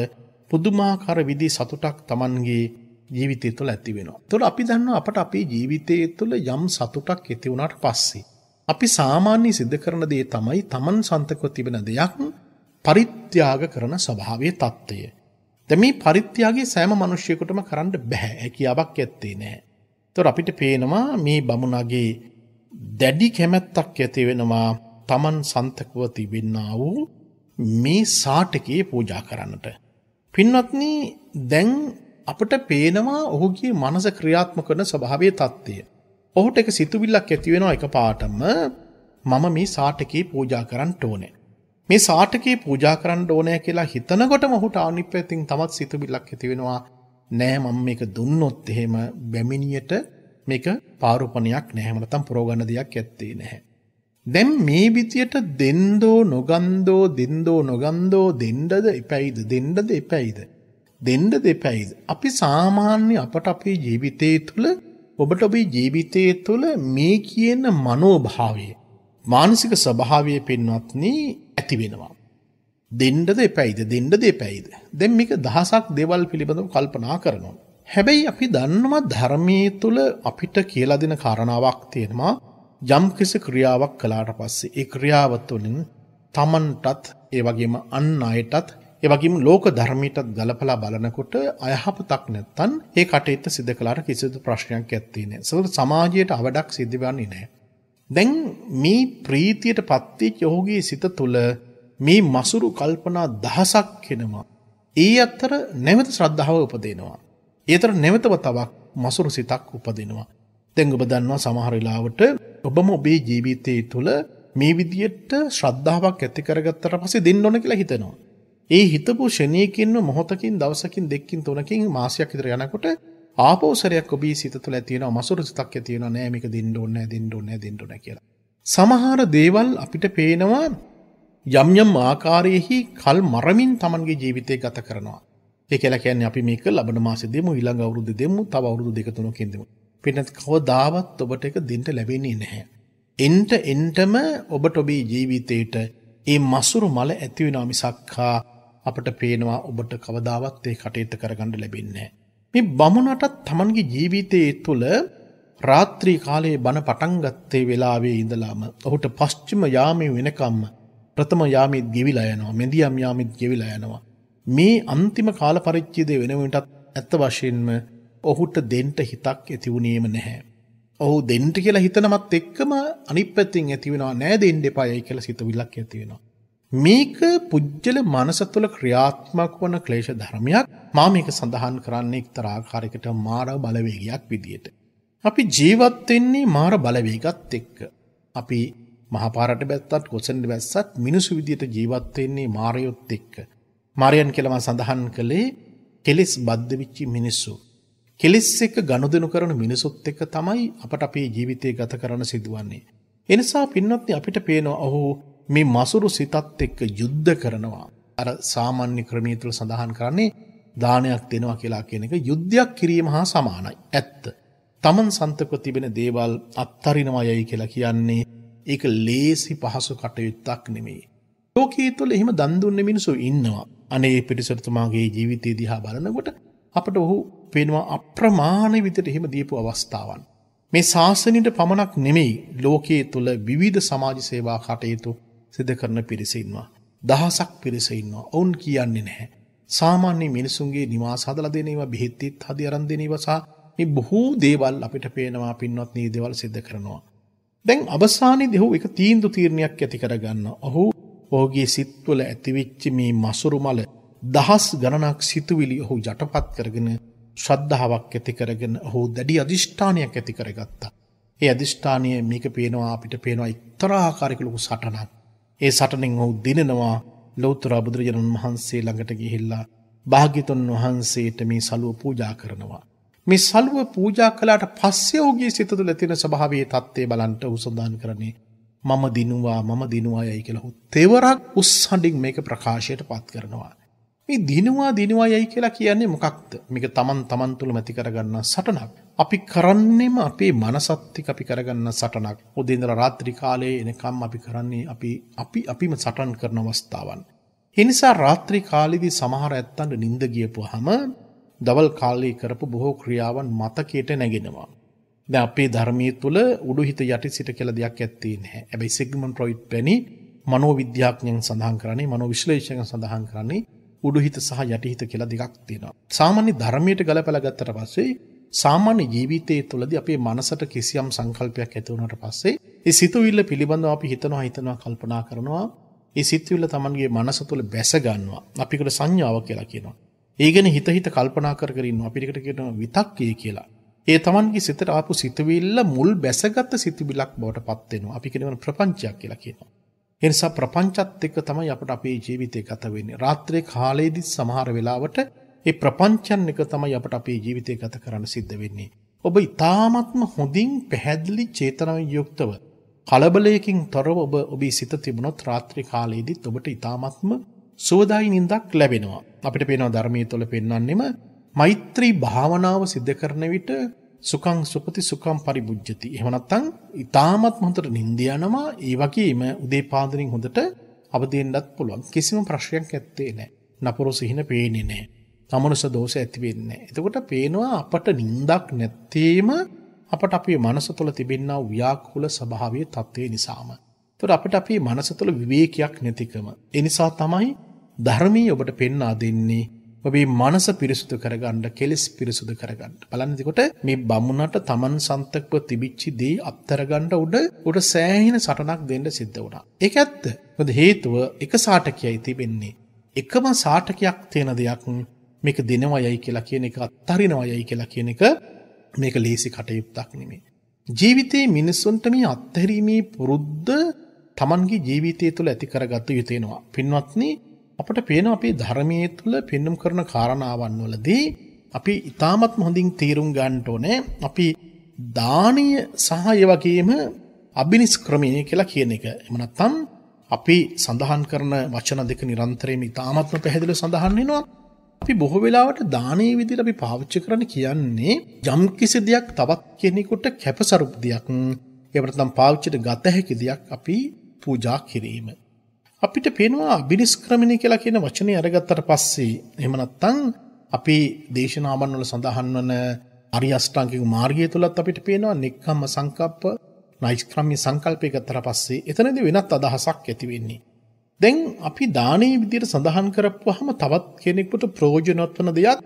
පුදුමාකාර විදිහේ සතුටක් Tamanගේ ජීවිතය තුළ ඇති වෙනවා. එතකොට අපි දන්නවා අපට අපේ ජීවිතය තුළ යම් සතුටක් ඇති වුණාට පස්සේ අපි සාමාන්‍ය සිද්ධ කරන දේ තමයි තමන් සන්තකව තිබෙන දෙයක් පරිත්‍යාග කරන ස්වභාවයේ தত্ত্বය. දැන් මේ පරිත්‍යාගයේ සෑම මිනිසියෙකුටම කරන්න බෑ. හැකියාවක් ඇත්තේ නැහැ. ඒතොර අපිට පේනවා මේ බමුණගේ දැඩි කැමැත්තක් ඇති වෙනවා තමන් සන්තකව තිබෙන්නා වූ මේ සාටකයේ පූජා කරන්නට. පින්වත්නි දැන් අපට පේනවා ඔහුගේ මනස ක්‍රියාත්මක කරන ස්වභාවයේ தত্ত্বය. ඔහුට එක සිතුවිල්ලක් ඇතිවෙනවා එක පාටම මම මේ සාටකී පූජා කරන්න ඕනේ. මේ සාටකී පූජා කරන්න ඕනය කියලා හිතනකොට මොහුට ආනිප්පැතින් තමත් සිතුවිල්ලක් ඇතිවෙනවා නෑ මම මේක දුන්නොත් එහෙම බැමිණියට මේක පාරුපණයක් නැහැ නැත්නම් පුරෝගන්න දෙයක් ඇත්තේ නැහැ. දැන් මේ විදියට දෙන්දෝ නොගන්දෝ දෙන්දෝ නොගන්දෝ දෙන්නද එපැයිද දෙන්නද එපැයිද දෙන්න දෙපැයිද අපි සාමාන්‍ය අපට අපේ ජීවිතයේ තුල ඔබට ඔබේ ජීවිතය තුළ මේ කියන මනෝභාවය මානසික ස්වභාවය පෙන්වත්නි ඇති වෙනවා. දෙන්නද එපැයිද දෙන්නද එපැයිද. දැන් මේක දහසක් දේවල් පිළිබඳව කල්පනා කරනවා. හැබැයි අපි දන්නවා ධර්මයේ තුල අපිට කියලා දෙන කාරණාවක් තියෙනවා යම් කිසි ක්‍රියාවක් කළාට පස්සේ ඒ ක්‍රියාව තුළින් තමන්ටත් ඒ වගේම අන් අයටත් ඒ වගේම ලෝක ධර්මයටත් ගලපලා බලනකොට අයහපතක් නැත්තම් ඒ කටයුත්ත සිදු කළාට කිසිදු ප්‍රශ්නයක් ඇත්තේ නැහැ. ඒක සමාජයට අවඩක් සිද්ධ වෙන්නේ නැහැ. දැන් මේ ප්‍රීතියට පත්වෙච්ච ඔහුගේ සිත තුළ මේ මසුරු කල්පනා දහසක් වෙනවා. ඒ අතර නැවත ශ්‍රද්ධාව උපදිනවා. ඒතර නැවතව තවක් මසුරු සිතක් උපදිනවා. දැන් ඔබ දන්නවා සමහර වෙලාවට ඔබම ඔබේ ජීවිතයේ තුල මේ විදියට ශ්‍රද්ධාවක් ඇති කරගත්තට පස්සේ දෙන්න ඕන කියලා හිතෙනවා. ඒ හිතපු ෂණයකින්ම මොහොතකින් දවසකින් දෙකකින් තුනකින් මාසයක් විතර යනකොට ආපෝ සැරයක් ඔබේ සිත තුළ ඇති වෙනවා මසුරු සිතක් ඇති වෙනවා නෑ මේක දෙන්න ඕනේ නෑ දෙන්න ඕනේ නෑ දෙන්න ඕනේ කියලා. සමහර දේවල් අපිට පේනවා යම් යම් ආකාරයෙහි කල් මරමින් Tamanගේ ජීවිතය ගත කරනවා. ඒ කියලා කියන්නේ අපි මේක ලබන මාසෙ දෙමු ඊළඟ අවුරුද්දේ දෙමු තව අවුරුදු දෙක තුනකින් දෙමු. පිටත් කවදාවත් ඔබට ඒක දෙන්න ලැබෙන්නේ නැහැ. එන්ට එන්ටම ඔබට ඔබේ ජීවිතේට ඒ මසුරු මල ඇති වෙනවා මිසක්කා අපට පේනවා ඔබට කවදාවත් ඒ කටයුත්ත කරගන්න ලැබෙන්නේ මේ බමුණටත් Tamanගේ ජීවිතයේ තුල රාත්‍රී කාලයේ බණ පටන් ගත්තේ වෙලාවේ ඉඳලාම ඔහුට පස්චිම යාමේ වෙනකම්ම ප්‍රථම යාමෙත් ගෙවිලා යනවා මෙදියම් යාමෙත් ගෙවිලා යනවා මේ අන්තිම කාල පරිච්ඡේදය වෙනුවටත් ඇත්ත වශයෙන්ම ඔහුට දෙන්න හිතක් ඇති වුණේම නැහැ ඔහු දෙන්ට කියලා හිතනමත් එක්කම අනිත් පැත්තෙන් ඇති වෙනවා නෑ දෙන්න එපායයි කියලා සිතවිල්ලක් ඇති වෙනවා. මේක පුජ්‍යල මනස තුළ ක්‍රියාත්මක වන ක්ලේශ ධර්මයක් මා මේක සඳහන් කරන්නේ එක්තරා ආකාරයකට මාර බලවේගයක් විදියට. අපි ජීවත් වෙන්නේ මාර බලවේගත් එක්ක. අපි මහපාරට බැස්සත් කොසෙන්ද බැස්සත් මිනිසු විදියට ජීවත් වෙන්නේ මාරයොත් එක්ක. මාරයන් කියලා මම සඳහන් කළේ කෙලිස් බද්ධ වෙච්ච මිනිස්සු. කෙලිස් එක්ක ගනුදෙනු කරන මිනිසුත් එක්ක තමයි අපට අපේ ජීවිතය ගත කරන්න සිදුවන්නේ. එනිසා පින්වත්නි අපිට පේනවා ඔහු මේ මසුරු සිතත් එක්ක යුද්ධ කරනවා. අර සාමාන්‍ය ක්‍රමය තුළ සඳහන් කරන්නේ දානයක් දෙනවා කියලා කියන එක යුද්ධයක් කිරීම හා සමානයි. ඇත්ත. තමන් සන්තක තිබෙන දේවල් අත්තරිනවා යයි කියලා කියන්නේ ඒක ලේසි පහසු කටයුත්තක් නෙමේ. ලෝකයේ තුළ එහෙම දන් දුන්න මිනිසු ඉන්නවා. අනේ පිටිසරතුමාගේ ජීවිතය දිහා බලනකොට අපට ඔහු පෙනවා අප්‍රමාණ විතට එහෙම දීපු අවස්ථාවන්. මේ ශාසනයට පමණක් නෙමෙයි ලෝකයේ තුළ විවිධ සමාජ සේවා කටයුතු සිදු කරන පිරිස ඉන්නවා. දහසක් පිරිස ඉන්නවා. ඔවුන් කියන්නේ නැහැ. සාමාන්‍ය මිනිසුන්ගේ නිවාස හදලා දෙන ඒවා බෙහෙත්තිත් හදි අරන් දෙන ඒවා සහ මේ බොහෝ දේවල් අපිට පේනවා පින්වත් මේ දේවල් සිදු කරනවා. දැන් අවසානයේදී ඔහු එක තීන්දුව තීරණයක් ඇති කරගන්නවා. ඔහු ඔහුගේ සිත්වල ඇතිවෙච්ච මේ මසුරු මල දහස් ගණනක් සිතුවිලි ඔහු යටපත් කරගෙන ශ්‍රද්ධාවක් ඇති කරගෙන ඔහු දැඩි අධිෂ්ඨානයක් ඇති කරගත්තා. ඒ අධිෂ්ඨානය මේක පේනවා අපිට පේනවා එක්තරා ආකාරයක ලොකු සටනක්. ඒ සටනෙන් ඔහු දිනෙනවා ලෞතර බුදුරජාණන් වහන්සේ ළඟට ගිහිල්ලා භාග්‍යතුන් වහන්සේට මේ සලුව පූජා කරනවා. මේ සලුව පූජා කළාට පස්සේ ඔහුගේ සිත තුළ තියෙන ස්වභාවයේ தත්ත්වය බලන්ට උසඳාන් කරන්නේ මම දිනුවා මම දිනුවා යයි කියලා ඔහු තෙවරක් උස්සඬින් මේක ප්‍රකාශයට පත් කරනවා. මේ දිනුවා දිනුවා යයි කියලා කියන්නේ මොකක්ද? මේක තමන් තමන් තුළම ඇති කරගන්න සටනක්. අපි කරන්නේම අපේ මනසත් එක්ක අපි කරගන්න සටනක්. උදේ ඉඳලා රාත්‍රී කාලයේ එනකම් අපි කරන්නේ අපි අපි අපිම සටන් කරන අවස්ථාවන්. ඒ නිසා රාත්‍රී කාලෙදී සමහර ඇත්තන්ට නිින්ද ගියපුවාම දවල් කාලේ කරපු බොහෝ ක්‍රියාවන් මතකයට නැගෙනවා. දැන් අපේ ධර්මයේ තුල උඩුහිත යටි සිට කියලා දෙයක් ඇත්තේ නැහැ. හැබැයි සිග්මන්ඩ් ෆ්‍රොයිඩ් පැණි මනෝවිද්‍යාඥයන් සඳහන් කරන්නේ මනෝවිශ්ලේෂකයන් සඳහන් කරන්නේ උඩුහිත සහ යටිහිත කියලා දෙකක් තියෙනවා. සාමාන්‍ය ධර්මයට ගලපලා ගත්තට පස්සේ සාමාන්‍ය ජීවිතයේ තුළදී අපේ මනසට කිසියම් සංකල්පයක් ඇති වුණාට පස්සේ ඒ සිතුවිල්ල පිළිබඳව අපි හිතනවා හිතනවා කල්පනා කරනවා. ඒ සිතුවිල්ල Tamanගේ මනස තුළ බැස ගන්නවා. අපිකට සංඥාව කියලා කියනවා. ඒ ගැන හිත හිත කල්පනා කර කර ඉන්නවා. අපිට කියනවා විතක්කය කියලා. ඒ තමන්ගේ සිතට ආපු සිතුවිල්ල මුල් බැසගත් සිතුවිල්ලක් බවට පත් වෙනවා. අපි කියනවා ප්‍රපංචයක් කියලා කියනවා. ඒ නිසා ප්‍රපංචත් එක්ක තමයි අපිට අපේ ජීවිතය ගත වෙන්නේ. රාත්‍රියේ කාලයේදී සමහර වෙලාවට ඒ ප්‍රපංචන් එක තමයි අපිට අපේ ජීවිතය ගත කරන්න සිද්ධ වෙන්නේ. ඔබ ඊ타ත්ම හොඳින් පැහැදිලි චේතනාවෙන් යුක්තව කලබලයකින් තොරව ඔබ ඔබේ සිත තිබුණොත් රාත්‍රී කාලයේදීත් ඔබට ඊ타ත්ම සුවදායි නිින්දක් ලැබෙනවා. අපිට පේනවා ධර්මයේ තුල පෙන්වන්නෙම මෛත්‍රී භාවනාව සිද්ධ කරන විට සුඛං සුපති සුඛං පරිබුජ්ජති. එහෙම නැත්නම් ඊටාමත් හොඳට නිින්ද යනවා. ඒ වගේම උදේ පාන්දරින් හොඳට අවදීන්නත් පුළුවන්. කිසිම ප්‍රශ්නයක් ඇත්තේ නැහැ. නපුරු සිහින පේන්නේ නැහැ. තමනුස දෝෂ ඇති වෙන්නේ නැහැ. එතකොට පේනවා අපට නිින්දක් නැත්තේම අපට අපේ මනස තුළ තිබෙනා ව්‍යාකූල ස්වභාවයේ தත්ත්වේ නිසාම. ඒතර අපිට අපේ මනස තුළ විවේකයක් නැතිකම. ඒ නිසා තමයි ධර්මයේ ඔබට පෙන්වා දෙන්නේ ඔබේ මනස පිරිසුදු කරගන්න කෙලෙස් පිරිසුදු කරගන්න. බලන්න එතකොට මේ බමුණට Taman සන්තකව තිබිච්ච දේ අත්තරගන්න උඩ උඩ සෑහෙන සටනක් දෙන්න සිද්ධ වුණා. ඒක ඇත්ත. මොකද හේතුව එක සාටකයයි තිබෙන්නේ. එකම සාටකයක් තියෙන දෙයක් මේක දෙනවයයි කියලා කියන එක අත්හරිනවයයි කියලා කියන එක මේක ලේසි කටයුත්තක් නෙමෙයි. ජීවිතේ මිනිසුන්ට මේ අත්හැරීමේ පුරුද්ද Tamanගේ ජීවිතය තුළ ඇති කරගත යුතු වෙනවා. පින්වත්නි අපට පේන අපේ ධර්මයේ තුළ පෙන්නුම් කරන කාරණාවන් වලදී අපි ඉතාමත් හොඳින් තේරුම් ගන්නට ඕනේ අපි දානීය සහ ඒ වගේම අබිනිෂ්ක්‍රමය කියලා කියන එක. එහෙම නැත්නම් අපි සඳහන් කරන වචන දෙක නිරන්තරයෙන් ඉතාමත්ම පැහැදිලිව සඳහන් වෙනවා. අපි බොහෝ වෙලාවට දානයේ විදිහට අපි පාවිච්චි කරන්න කියන්නේ යම් කිසි දෙයක් තවත් කෙනෙකුට කැපසරුප් දෙයක් ඒකට නම් පාවිච්චිට ගත හැකි දෙයක් අපි පූජා කිරීම. අපිට පේනවා අබිනිෂ්ක්‍රමණය කියලා කියන වචනේ අරගත්තට පස්සේ එහෙම නැත්නම් අපේ දේශනාවන් වල සඳහන් වන අරිය අෂ්ටාංගික මාර්ගය තුලත් අපිට පේනවා නික්කම්ම සංකප්ප නෛෂ්ක්‍රම්‍ය සංකල්පයකට පස්සේ එතනදී වෙනත් අදහසක් ඇති වෙන්නේ. දැන් අපි දානේ විදියට සඳහන් කරපුවාම තවත් කෙනෙකුට ප්‍රයෝජනවත් වෙන දෙයක්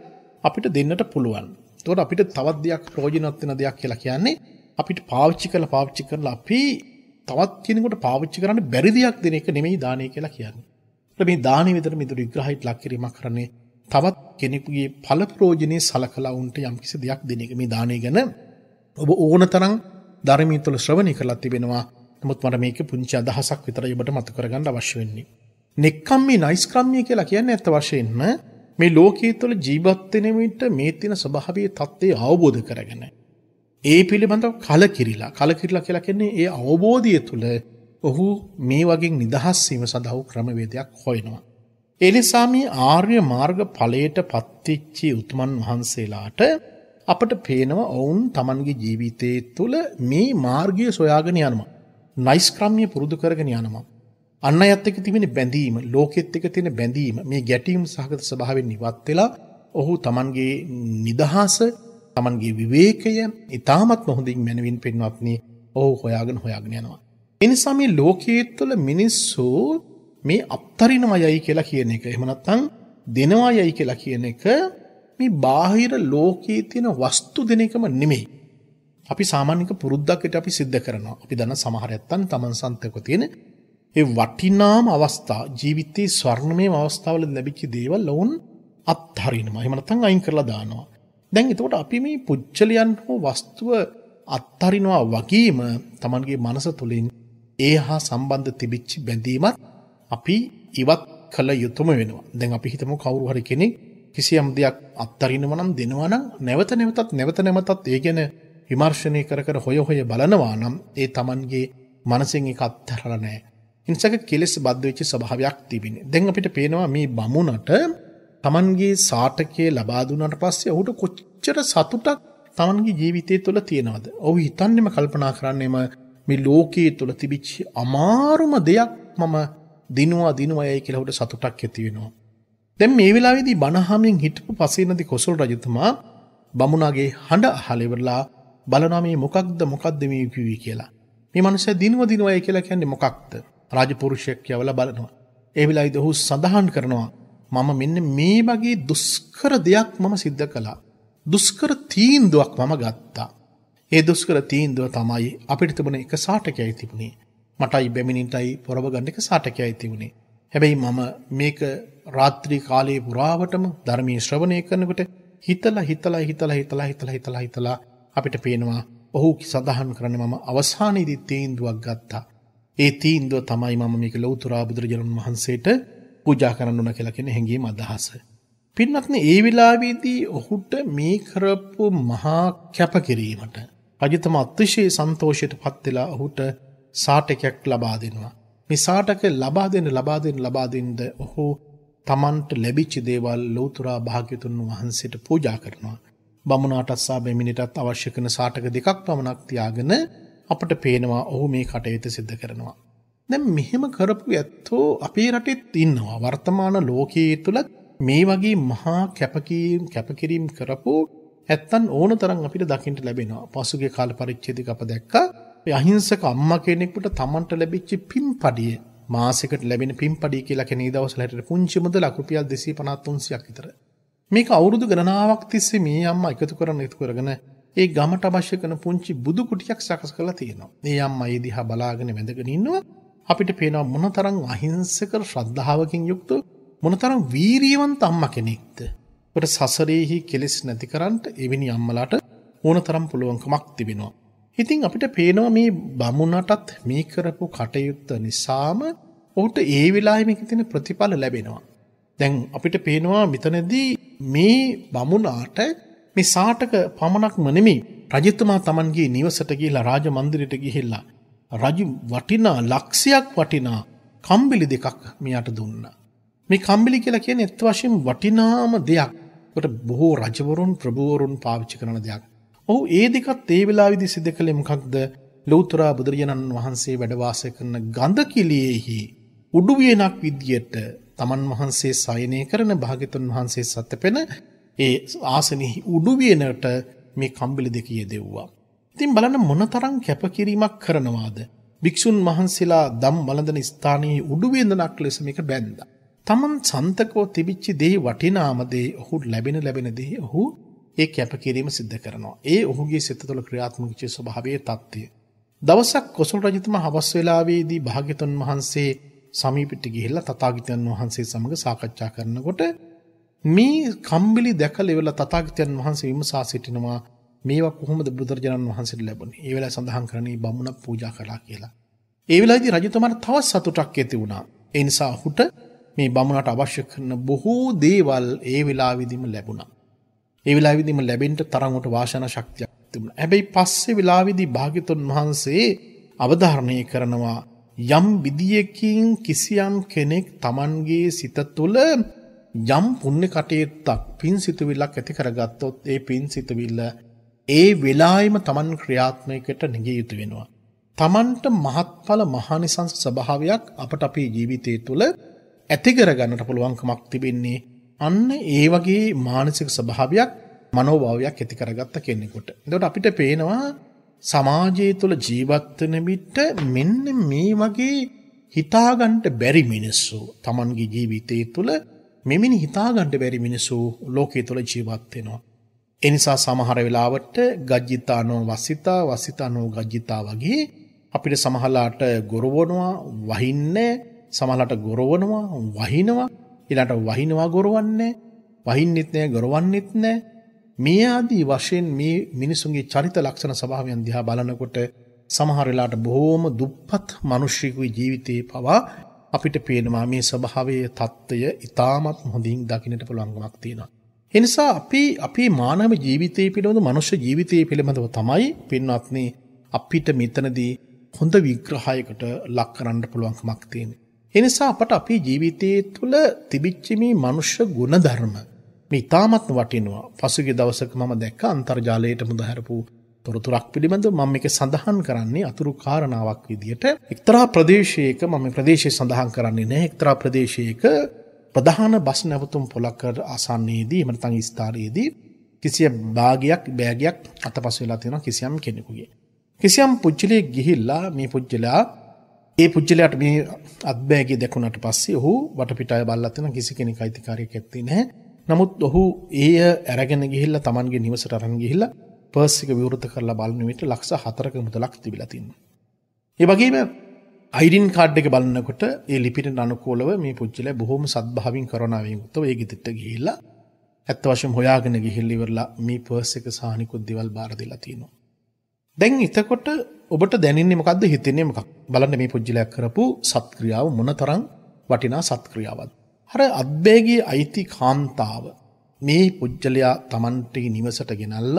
අපිට දෙන්නට පුළුවන්. එතකොට අපිට තවත් දෙයක් ප්‍රයෝජනවත් වෙන දෙයක් කියලා කියන්නේ අපිට පාවිච්චි කරලා පාවිච්චි කරලා අපි තවත් කෙනෙකුට පාවිච්චි කරන්න බැරි දෙයක් දෙන එක නෙමෙයි දානය කියලා කියන්නේ. මේ දානෙ විතර මිදුරු විග්‍රහයට ලක් කිරීමක් කරන්නේ තවත් කෙනෙකුගේ ඵල ප්‍රයෝජනේ සලකලා උන්ට යම්කිසි දෙයක් දෙන එක. මේ දානය ගැන ඔබ ඕනතරම් ධර්මයේ තුල ශ්‍රවණය කරලා තිබෙනවා. නමුත් මට මේක පුංචි අදහසක් විතරයි ඔබට මතක කරගන්න අවශ්‍ය වෙන්නේ. නෙක්ඛම්මේ නයිස්ක්‍රම්මිය කියලා කියන්නේ අත් වශයෙන්ම මේ ලෝකයේ තුල ජීවත් වෙන විට මේ තියෙන ස්වභාවයේ தත්ත්වය අවබෝධ කරගෙන ඒ පිළිබඳව කල කිරිලා කල කිරලා කියලා කෙන්නේ ඒ අවබෝධය තුළ ඔහු මේ වගේ නිදහස් වීම සඳහා ක්‍රමවේදයක් හොයනවා. ඒ නිසා මේ ආර්ය මාර්ග ඵලයට පත්වෙච්ච උතුමන් වහන්සේලාට අපට පේනවා ඔවුන් Tamanගේ ජීවිතයේ තුළ මේ මාර්ගය සොයාගෙන යනවා. නයිස්ක්‍රම්‍ය පුරුදු කරගෙන යනවා. අන්න අත් එක්ක තිබෙන බැඳීම ලෝකෙත් එක්ක තියෙන බැඳීම මේ ගැටීම් සහගත ස්වභාවයෙන් ඉවත් වෙලා ඔහු Tamanගේ නිදහස තමන්ගේ විවේකය ඉතාමත් නොහොඳින් මැනවින් පෙන්වත්න්නේ ඔහු හොයාගෙන හොයාගෙන යනවා. එනිසාම ලෝකයේ තුළ මිනිස්සු මේ අපතරිනවා යයි කියලා කියන එක එමනත්තං දෙනවා යයි කියලා කියන එක මේ බාහිර ලෝකයේ තියෙන වස්තු දෙන එකම නෙමෙයි. අපි සාමාන්‍යක පුරුද්දක්කට අපි සිද්ධ කරනවා. අපි දන්න සමහර ඇත්තන් තමන් සන්තක තියෙන ඒ වටිනාම අවස්ථා ජීවිතයේ ස්වර්ණමය අවස්ථාවල ලැබිච්ච දේවල් ලවුන් අත්හරිනවා. එහෙම නැත්නම් අයින් කරලා දානවා. දැන් එතකොට අපි මේ පුච්චලයන් හෝ වස්තුව අත්තරිනවා වගේම Tamanගේ මනස තුලින් ඒ හා සම්බන්ධ තිබිච්ච බැඳීමත් අපි ඉවත් කළ යුතුම වෙනවා. දැන් අපි හිතමු කවුරු හරි කෙනෙක් කිසියම් දෙයක් අත්තරිනවා නම් දෙනවා නම් නැවත නැවතත් නැවත නැවතත් ඒ ගැන විමර්ශනය කර කර හොය හොය බලනවා නම් ඒ Tamanගේ මනසෙන් එක අත්හැරලා නැහැ. ඉන්සක කෙලෙස් බද්ධ වෙච්ච ස්වභාවයක් තිබිනේ. දැන් අපිට පේනවා මේ බමුණට Tamanගේ සාටකයේ ලබා දුන්නාට පස්සේ ඔහුට කොච්චර සතුටක් Tamanගේ ජීවිතය තුළ තියෙනවද? ඔහු හිතන්නේම කල්පනා කරන්නේම මේ ලෝකයේ තුළ තිබිච්ච අමාරුම දෙයක් මම දිනුවා දිනුවා යයි කියලා ඔහුට සතුටක් ඇති වෙනවා. දැන් මේ වෙලාවේදී බණහමෙන් හිටපු පසේනදී කොසල් රජතුමා බමුණාගේ හඬ අහලා ඉවරලා බලනවා මේ මොකක්ද මොකක්ද මේ කිව්වේ කියලා. මේ මනුස්සයා දිනුව දිනුවයි කියලා කියන්නේ මොකක්ද? රාජපුරුෂයෙක් කියවලා බලනවා. ඒ වෙලාවේදී ඔහු සඳහන් කරනවා මම මෙන්න මේ වගේ දුස්කර දෙයක් මම සිද්ධ කළා. දුස්කර තීන්දුවක් මම ගත්තා. ඒ දුස්කර තීන්දුව තමයි අපිට තිබුණ එක සාටකයයි තිබුණේ. මටයි බැමිණින්ටයි පොරවගන්න එක සාටකයයි තිබුණේ. හැබැයි මම මේක රාත්‍රී කාලයේ පුරාවටම ධර්මී ශ්‍රවණය කරනකට හිතලා හිතලා හිතලා හිතලා හිතලා හිතලා හිතලා අපිට පේනවා ඔහු සඳහන් කරන මම අවසානයේදී තීන්දුවක් ගත්තා. ඒ තීන්දුව තමයි මම මේක ලෞතර බුදුරජාණන් වහන්සේට පූජා කරන්න ඕන කියලා කියන හැඟීම අදහස. පින්වත්නි ඒ වෙලාවේදී ඔහුට මේ කරපු මහා කැපකිරීමට රජතුමා අතිශය සන්තෝෂයටපත් වෙලා ඔහුට සාටකයක් ලබා දෙනවා. මේ සාටක ලබා දෙන්න ලබා දෙන්න ලබා දෙන්න ඔහු තමන්ට ලැබිච්ච දේවල් ලෞතුරා භාග්‍යතුන් වහන්සේට පූජා කරනවා. බමුණාටත් සහ බැමිණටත් අවශ්‍ය කරන සාටක දෙකක් පමණක් තියාගෙන අපට පේනවා ඔහු මේ කටයුතු සිද්ධ කරනවා. දැන් මෙහෙම කරපු ඇත්තෝ අපේ රටෙත් ඉන්නවා වර්තමාන ලෝකයේ තුළ මේ වගේ මහා කැපකීම් කැපකිරීම් කරපු ඇත්තන් ඕන තරම් අපිට දකිට ලැබෙනවා පසුගේ කාල පරිච්චේදක අප දැක්ක අහිංසක අම්ම කෙනෙක්ට තමන්ට ලැබිච්චි පින් පඩිය මාසකට ලැබෙන පින් පඩි කියලා කෙනේ දවස ලැට පුංචිමද ලකුපියල් දෙසී පනත්තුන්සියක් විතර. මේක අවුරුදු ගණනාවක් තිස්සේ මේ අම්ම එකතු කරන එකතු කරගෙන ඒ ගමට අවශ්‍ය කරන පුංචි බුදු කුටියක් සකස් කරලා තියෙනවා. මේ අම්මා ඒ දිහා බලාගෙන වැඳගෙන ඉන්නවා. අපිට පේනවා මොනතරම් අහිංසක ශ්‍රද්ධාවකින් යුක්ත මොනතරම් වීරියවන්ත අම්මා කෙනෙක්ද. කොට සසරේහි කෙලෙස් නැති කරන්ට එවැනි අම්මලාට ඕනතරම් පුළුවන්කමක් තිබෙනවා. ඉතින් අපිට පේනවා මේ බමුණටත් මේ කරපු කටයුත්ත නිසාම ඔහුට ඒ වෙලාවෙම තියෙන ප්‍රතිඵල ලැබෙනවා. දැන් අපිට පේනවා මෙතනදී මේ බමුණාට මේ සාටක පමණක්ම නෙමෙයි රජතුමා Tamanගේ නිවසට ගිහිලා රාජ මන්දිරයට ගිහිල්ලා රජු වටිනා ලක්ෂයක් වටිනා කම්බිලි දෙකක් මෙයට දුන්න. මේ කම්බිලි කියලා කියන එත් වශයෙන් වටිනාම දෙයක් ට බොහෝ රජවරුන් ප්‍රභූවරුන් පාවිච්චි කරන දෙයක්. ඔහු ඒ දෙකත් ඒ වෙලා විදි සිද කළෙම කක්ද ලෝතුරා බුදුරජණන් වහන්සේ වැඩවාසය කරන ගඳ කිලියෙහි උඩුවියනක් විදියට තමන් වහන්සේ සයනය කරන භාගතුන් වහන්සේ සත්තපෙන ඒ ආසනෙහි උඩුවියනට මේ කම්බිලි දෙකයේ දෙව්වා. ඉතින් බලන්න මොන තරම් කැපකිරීමක් කරනවාද. භික්ෂුන් වහන්සේලා දම් වළඳන ස්ථානයේ උඩුවේදනක් ලෙස මේක බැන්දා. තමන් සන්තකව තිබිච්ච දේ වටිනාම දේ ඔහු ලැබෙන ලැබෙන දේ ඔහු ඒ කැපකිරීම සිද්ධ කරනවා. ඒ ඔහුගේ සිත තුළ ක්‍රියාත්මක වෙච්ච ස්වභාවයේ தත්ත්වය. දවසක් කොසල් රජතුමා හවස් වෙලාවේදී භාග්‍යතුන් වහන්සේ සමීපිට ගිහිල්ලා තථාගතයන් වහන්සේ සමග සාකච්ඡා කරනකොට මේ කම්බිලි දැකලා ඉවරලා තථාගතයන් වහන්සේ විමසා සිටිනවා මේවා කොහොමද බුදුරජාණන් වහන්සේට ලැබුණේ? ඒ වෙලාව සඳහන් කරන්නේ බමුණ පූජා කළා කියලා. ඒ වෙලාවේදී රජතුමාට තවත් සතුටක් ඇති වුණා. ඒ නිසා ඔහුට මේ බමුණට අවශ්‍ය කරන බොහෝ දේවල් ඒ වෙලාවේදීම ලැබුණා. ඒ වෙලාවේදීම ලැබෙන්න තරමට වාසනා ශක්තියක් තිබුණා. හැබැයි පස්සේ වෙලාවේදී භාග්‍යතුන් වහන්සේ අවධාරණය කරනවා යම් විදියකින් කිසියම් කෙනෙක් Tamanගේ සිත තුළ යම් පුණ්‍ය කටයුත්තක් පින් සිතුවිල්ලක් ඇති කරගත්තොත් ඒ පින් සිතුවිල්ල ඒ වෙලාවෙම Taman ක්‍රියාත්මකයට නැගිය යුතු වෙනවා. Tamanට මහත්ඵල මහානිසංස ස්වභාවයක් අපට අපේ ජීවිතය තුළ ඇති කරගන්නට පුළුවන්කමක් තිබෙන්නේ අන්න ඒ වගේ මානසික ස්වභාවයක් මනෝභාවයක් ඇති කරගත්ත කෙනෙකුට. එතකොට අපිට පේනවා සමාජය තුළ ජීවත් වෙන විට මෙන්න මේ වගේ හිතාගන්න බැරි මිනිස්සු Tamanගේ ජීවිතය තුළ මෙමිනි හිතාගන්න බැරි මිනිස්සු ලෝකයේ තුළ ජීවත් වෙනවා. එනිසා සමහර වෙලාවට ගජ්ජිතානෝ වස්සිතා වස්සිතානෝ ගජ්ජිතා වගේ අපිට සමහලාට ගොරවනවා වහින්නේ සමහලට ගොරවනවා වහිනවා ඊළඟට වහිනවා ගොරවන්නේ වහින්නෙත් නෑ ගොරවන්නෙත් නෑ මේ ආදී වශයෙන් මේ මිනිසුන්ගේ චරිත ලක්ෂණ ස්වභාවයන් දිහා බලනකොට සමහර වෙලාවට බොහෝම දුප්පත් මිනිස්සුගේ ජීවිතේ පවා අපිට පේනවා මේ ස්වභාවයේ தত্ত্বය ඊටාමත් හොඳින් දකින්නට පුළුවන්කමක් තියෙනවා එනිසා අපි අපේ මානව ජීවිතය පිළිබඳ මනුෂ්‍ය ජීවිතය පිළිබඳව තමයි පින්වත්න අපිට මෙතනදී හොඳ විග්‍රහයකට ලක් කරන්න පුළුවන්කමක් තියෙන. එනිසා අපට අපේ ජීවිතයේ තුළ තිබිච්චිමි මනුෂ්‍ය ගුණධර්ම මේ ඉතාමත් වටිනවා පසුගේ දවසක මම දැක්ක අන්තර්ජාලයට මුදහැරපු තොරතුරක් පිළිබඳ මම එක සඳහන් කරන්නේ අතුරු කාරණාවක් විදිහට එක්තරා ප්‍රදේශයක මම ප්‍රදේශය සඳහන් කරන්නේ නෑ එක්තරා ප්‍රදේශයක ප්‍රධාන බස් නැවතුම් පොලක් ආසන්නයේදී එහෙම නැත්නම් ස්ථානයේදී කිසියම් භාගයක් බෑගයක් අතපසු වෙලා තියෙනවා කිසියම් කෙනෙකුගේ. කිසියම් පුජ්‍යලෙක් ගිහිල්ලා මේ පුජ්‍යලයා ඒ පුජ්‍යලයාට මේ අත්බෑගිය දැකුණාට පස්සේ ඔහු වටපිටාය බලලා තියෙන කිසි කෙනෙක් අයිතිකාරයෙක් ඇත්තේ නැහැ. නමුත් ඔහු එය අරගෙන ගිහිල්ලා Tamanගේ නිවසට අරන් ගිහිල්ලා පර්ස් එක විවෘත කරලා බලන විට ලක්ෂ 4ක මුදලක් තිබිලා තියෙනවා. ඒ වගේම අයිඩන් කාඩ් එක බලන්නකොට ඒ ලිපිට අනුකෝලව මේ පුච්චල බොහොම සත්භාවින් කරනාවෙන් ුත්තව ඒ ගිතට ගිහිල්ල ඇත්ත වශම හොයාගෙන ගිහිල්ලිවරලා මේ පර්ස එක සාහනිකුත් දෙවල් බාරදිලා තියෙනවා. දැන් එතකොට ඔබට දැනන්නේ මොකක්ද හිතන්නේ මොකක් බලන්න මේ පුද්ජලයක් කරපු සත්ක්‍රියාව මොන තරං වටිනා සත්ක්‍රියාවත්. හර අත්බේගේ අයිති කාන්තාව මේ පුද්ජලයා තමන්ට නිවසට ගෙනල්ල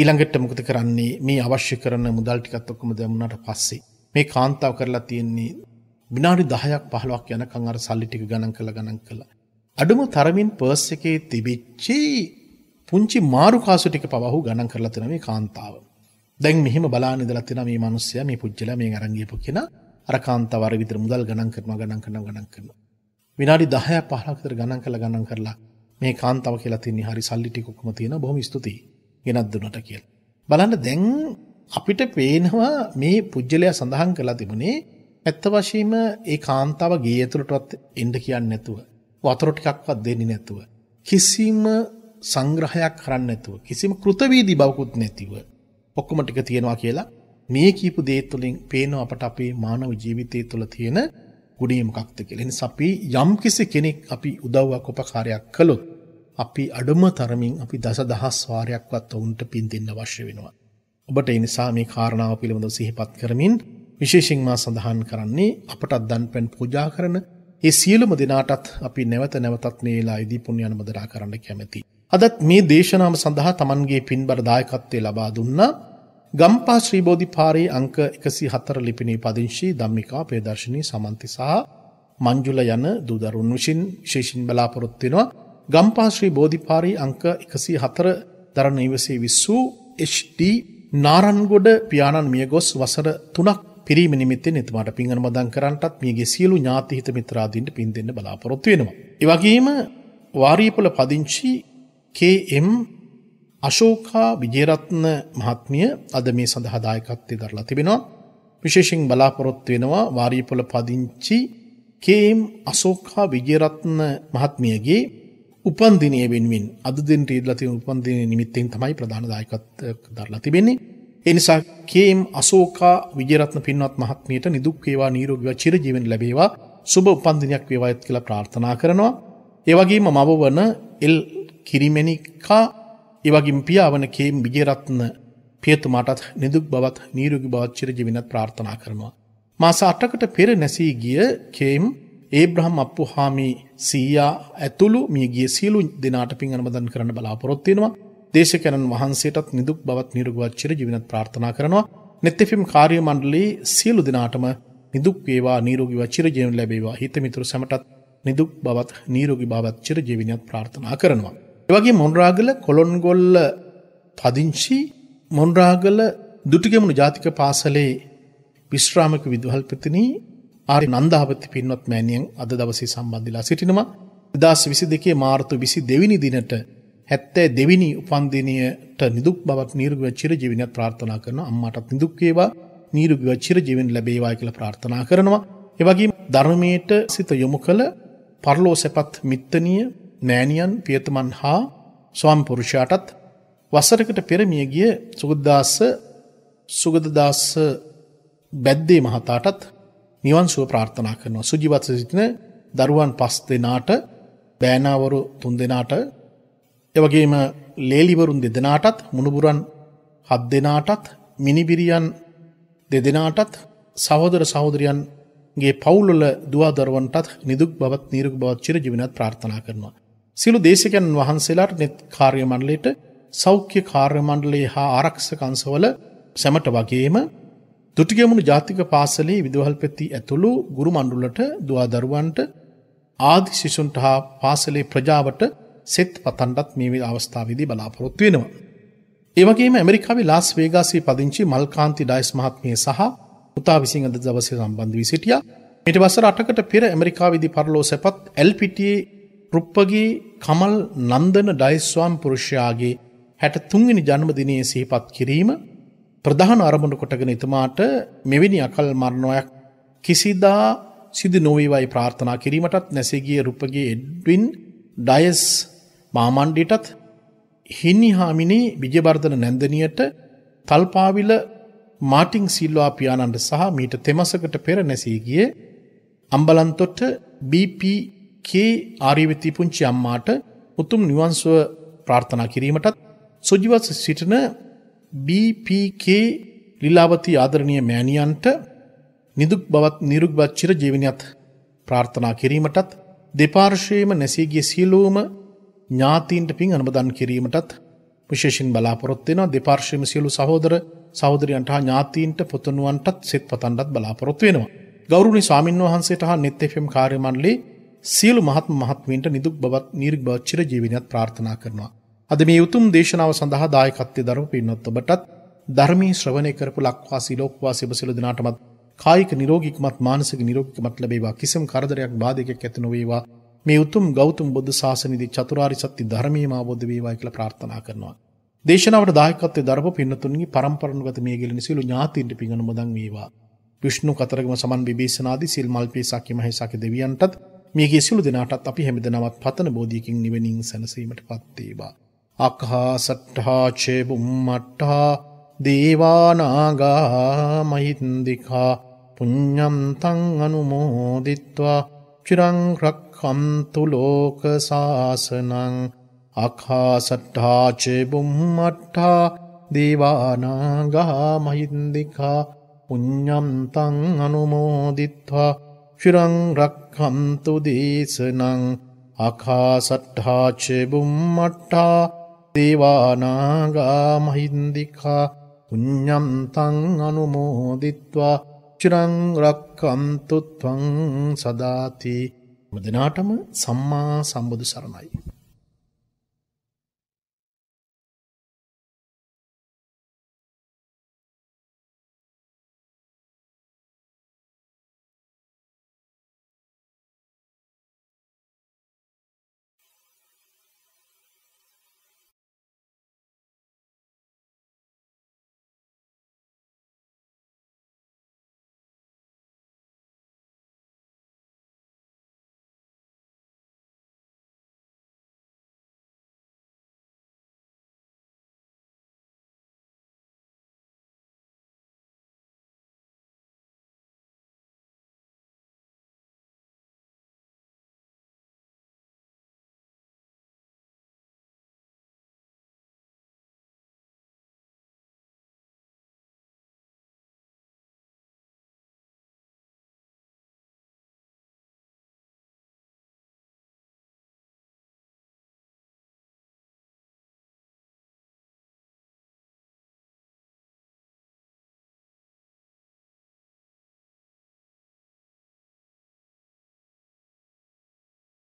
ඊළඟට මොකද කරන්නේ මේ අවශ්‍ය කරන මුදල් ටිකත් ඔක්කම දැමුණට පස්සේ මේ කාන්තාව කරලා තියෙන්නේ විනාඩි 10ක් 15ක් යනකම් අර සල්ලි ටික ගණන් කළා ගණන් කළා. අඩුම තරමින් පර්ස් එකේ තිබිච්ච පුංචි මාරු කාසු ටික පවහු ගණන් කරලා තියෙන මේ කාන්තාව. දැන් මෙහෙම බලාන ඉඳලා තියෙන මේ මිනිස්සයා මේ පුජ්‍යලා මේ අරන් ගියපු කෙනා අර කාන්තාව අර විතර මුදල් ගණන් කරනවා ගණන් කරනවා ගණන් කරනවා. විනාඩි 10ක් 15ක් විතර ගණන් කළා ගණන් කරලා මේ කාන්තාව කියලා තින්නේ හරි සල්ලි ටික ඔක්කොම තියෙනවා බොහොම ස්තුතියි. ගෙනත් දුන්නට කියලා. බලන්න දැන් අපිට පේනවා මේ පුද්ගලයා සඳහන් කළා තිබුණේ ඇත්ත වශයෙන්ම ඒ කාන්තාව ගේ ඇතුළටවත් එන්න කියන්නේ නැතුව වතුර ටිකක්වත් දෙන්නේ නැතුව කිසිම සංග්‍රහයක් කරන්නේ නැතුව කිසිම කෘතවේදී බවකුත් නැතිව ඔක්කොම ටික තියනවා කියලා මේ කියපු දේ තුළින් පේනවා අපට අපේ මානව ජීවිතය තුළ තියෙන ගුණය මොකක්ද කියලා. එනිසා අපි යම් කිසි කෙනෙක් අපි උදව්වක් උපකාරයක් කළොත් අපි අඩුම තරමින් අපි දස දහස් වාරයක්වත් ඔවුන්ට පින් දෙන්න අවශ්‍ය වෙනවා. ඔබට ඒ නිසා මේ කාරණාව පිළිබඳව සිහිපත් කරමින් විශේෂයෙන් මා සඳහන් කරන්නේ අපටත් දන්පැන් පූජා කරන ඒ සියලුම දෙනාටත් අපි නැවත නැවතත් මේ වෙලාවේදී පුණ්‍ය අනුමෝදනා කරන්න කැමැතියි. අදත් මේ දේශනාව සඳහා Tamanගේ පින්බර දායකත්වය ලබා දුන්නා ගම්පා ශ්‍රී බෝධිපාරේ අංක 104 ලිපිණේ පදිංචි ධම්මිකා ප්‍රේදර්ශිනී සමන්ති සහ මංජුල යන දූදරුන් විසින් විශේෂින් බලාපොරොත්තු වෙනවා ගම්පා ශ්‍රී බෝධිපාරේ අංක 104 දරණ නිවසේ විසූ HD නාරන්ගොඩ පියාණන් මියගොස් වසර 3ක් පිරීම නිමිත්තෙන් එතුමාට පින් අනුමෝදන් කරන්නටත් මියගේ සියලු ඥාති හිත මිත්‍රාදීන්ට පින් දෙන්න බලාපොරොත්තු වෙනවා. ඒ වගේම වාරීපොළ පදිංචි KM අශෝකා විජේරත්න මහත්මිය අද මේ සඳහා දායකත්වයේ දරලා තිබෙනවා. විශේෂයෙන් බලාපොරොත්තු වෙනවා වාරීපොළ පදිංචි KM අශෝකා විජේරත්න මහත්මියගේ උපන්දිනය වෙනුවෙන් අද දෙනට ඉදලා තියෙන උපන්දින නිමිත්තෙන් තමයි ප්‍රධාන දායකත්වයක් දරලා තිබෙන්නේ. ඒ නිසා කේම් අශෝකා විජේරත්න පින්වත් මහත්මියට නිදුක් වේවා නිරෝගීව චිරජීවන ලැබේවා සුබ උපන්දිනයක් වේවාත් කියලා ප්‍රාර්ථනා කරනවා. ඒ වගේම මව වන එල් කිරිමෙනිකා ඒ වගේම පියාවන කේම් විජේරත්න පියතුමාටත් නිදුක් බවත් නිරෝගී බවත් චිරජීවනත් ප්‍රාර්ථනා කරනවා. මාස 8කට පෙර නැසී ගිය කේම් ඒබ්‍රහම් අප්පුහාමි සීයා ඇතුළු මියගිය සියලු දෙනාට පින් අනුමෝදන් කරන්න බලාපොරොත්තු වෙනවා. දේශකයන්න් වහන්සේටත් නිදුක් බවත් නිරෝගවත් චිර ජීවනත් ප්‍රාර්ථනා කරනවා. නෙත්තිෆිම් කාර්ය මණ්ඩලයේ සියලු දෙනාටම නිදුක් වේවා නිරෝගීව චිර ජීවන ලැබේවා. හිත මිතුරු සැමටත් නිදුක් බවත් නීරෝගී බවත් චිර ජීවනයත් ප්‍රාර්ථනා කරනවා. ඒ වගේ මොන්රාගල කොළොන්ගොල්ල පදිංචි මොන්රාගල දුටිගමුණු ජාතික පාසලේ විශ්‍රාමික විදුහල්පතිනී ආරි නන්දාවති පින්වත් මෑණියන් අද දවසේ සම්බන්ධලා සිටිනවා 2022 මාර්තු 22 දිනට 72 වෙනි උපන්දිනයට නිදුක් බවක් නිරෝගී චිරජීවනයත් ප්‍රාර්ථනා කරනවා අම්මාටත් නිදුක් වේවා නිරෝගී චිරජීවන ලැබේවා කියලා ප්‍රාර්ථනා කරනවා ඒ වගේම ධර්මයට සිත යොමු කළ පරලෝ සැපත් මිත්තනිය මෑණියන් පියතමන් හා ස්වාම පුරුෂයාටත් වසරකට පෙර මිය ගිය සුගතදාස සුගතදාස බැද්දේ මහතාටත් නිවන් සුව ප්‍රාර්ථනා කරනවා. සුජීවත්ව සිටින දරුවන් 5 දෙනාට, බෑනාවරු 3 දෙනාට, එවැගේම ලේලිවරුන් දෙදෙනාටත්, මුණුබුරන් 7 දෙනාටත්, මිනිබිරියන් දෙදෙනාටත්, සහෝදර සහෝදරියන්ගේ පවුල්වල දුවදරුවන්ටත් නිදුක් බවත් නිරෝගී බවත් චිරජීවනත් ප්‍රාර්ථනා කරනවා. සිළු දේශකයන් වහන්සේලාට net කාර්ය මණ්ඩලයට සෞඛ්‍ය කාර්ය මණ්ඩලය හා ආරක්ෂක අංශවල සැමට වගේම දුටිගමුණු ජාතික පාසලේ විදවල් පැති ඇතුළු ගුරු මණ්ඩුලට දවා දරුවන්ට ආදි ශිෂුන්ට හා පාසලේ ප්‍රජාවට සෙත් පතන්ඩත් මේ අවස්ථාවදී බලාපොරොත්තු වෙනවා. ඒවගේ ඇමරිකාවි ලාස් වේගාසී පදිංචි මල්කාන්ති ඩයිස් මහත්මය සහ උතා විසින් අද දවසය සම්බන්ධ වී සිටිය මෙට වසර අටකට පෙර ඇමරිකාවිදි පරලෝ සැපත් ඇල්පිටියේ රුප්පගේ කමල් නන්දන ඩයිස්වාම් පුරුෂයාගේ හැට තුන්ගනි ජන්මදිනයේ සහිපත් කිරීම ප්‍රධාන අරමුණ කොටගෙන එතුමාට මෙවැනි අකල් මරණයක් කිසිදා සිදු නොවේවයි ප්‍රාර්ථනා කිරීමටත් නැසේගිය රුපගේ එඩ්වින් ඩයස් මාමණ්ඩිටත් හිනි හාමිනේ විජයබර්ධන නැන්දනියට තල්පාවිල මාටිං සිල්වා පියාණන්ට සහ මීට තෙමසකට පෙර නැසී ගිය අම්බලන්තොට BPK ආරීවිති පුංචි අම්මාට උතුම් නිවන්සුව ප්‍රාර්ථනා කිරීමටත් සුජිවත් සිටින BPK ලීලාවති ආදරණීය මෑණියන්ට නිදුක් බවත් නිරුක්බත් චිර ජීවනයත් ප්‍රාර්ථනා කිරීමටත් දෙපාර්ශ්වයේම නැසී ගිය සියලුම ඥාතීන්ට පින් අනුමෝදන් කිරීමටත් විශේෂයෙන් බලාපොරොත්තු වෙනවා දෙපාර්ශ්වයේම සියලු සහෝදර සහෝදරයන්ට හා ඥාතීන්ට පුතුණුවන්ටත් සිත් පතන්නත් බලාපොරොත්තු වෙනවා. ගෞරවනීය ස්වාමින් වහන්සේට හා net FM කාර්ය මණ්ඩලයේ සියලු මහත් මහත්මීන්ට නිදුක් බවත් නිර්භව චිර ජීවනයත් ප්‍රාර්ථනා කරනවා. අද මේ උතුම් දේශනාව සඳහා දායකත්වය දරපු පින්වත් ඔබටත් ධර්මයේ ශ්‍රවණය කරපු ලක්වාසී ලෝකවාසී ඔබ සියලු දෙනාටමත් කායික නිරෝගීකමත් මානසික නිරෝගීකමත් ලැබේවා කිසිම කරදරයක් බාධකයක් ඇති නොවේවා මේ උතුම් ගෞතම බුද්ධ ශාසනයේදී චතුරාර්ය සත්‍ය ධර්මයේම අවබෝධ වේවා කියලා ප්‍රාර්ථනා කරනවා දේශනාවට දායකත්වයේ දරපු පින්නතුන්ගේ පරම්පරණගත මේ ගෙලෙන සියලු ඥාතීන්ට පින් අනුමෝදන් වේවා. විෂ්ණු කතරගම සමන් බිබීසනාදී සිල් මල්පේ සාකි මහේසාකි දෙවියන්ටත් මේකේ සියලු දෙනාටත් අපි හැමදෙනාමත් පතන බෝධියකින් නිවෙනින් සැනසීමටපත් වේවා. අකහා සට්ටහා චේබුම්මට්ටහා දේවානාගා මහින්දිකා පුං්ඥම්තං අනුමෝදිත්වා චිරංක්‍රක්කම්තු ලෝක සාසනං අකහා සට්ටාචෙබුම්මට්ටා දේවානාගා මහින්දිකා පුං්ඥම්තං අනුමෝදිත්වා චිරංරක්කම්තු දේශනං අකා සට්ටාචෙබුම්මට්ටා දේවානාගා මහින්දිකා පුඤ්ඤම්තං අනුමෝදිත්වා චිරං රක්කන්තුත්වං සදාති මුදනාටම සම්මා සම්බුදු සරණයි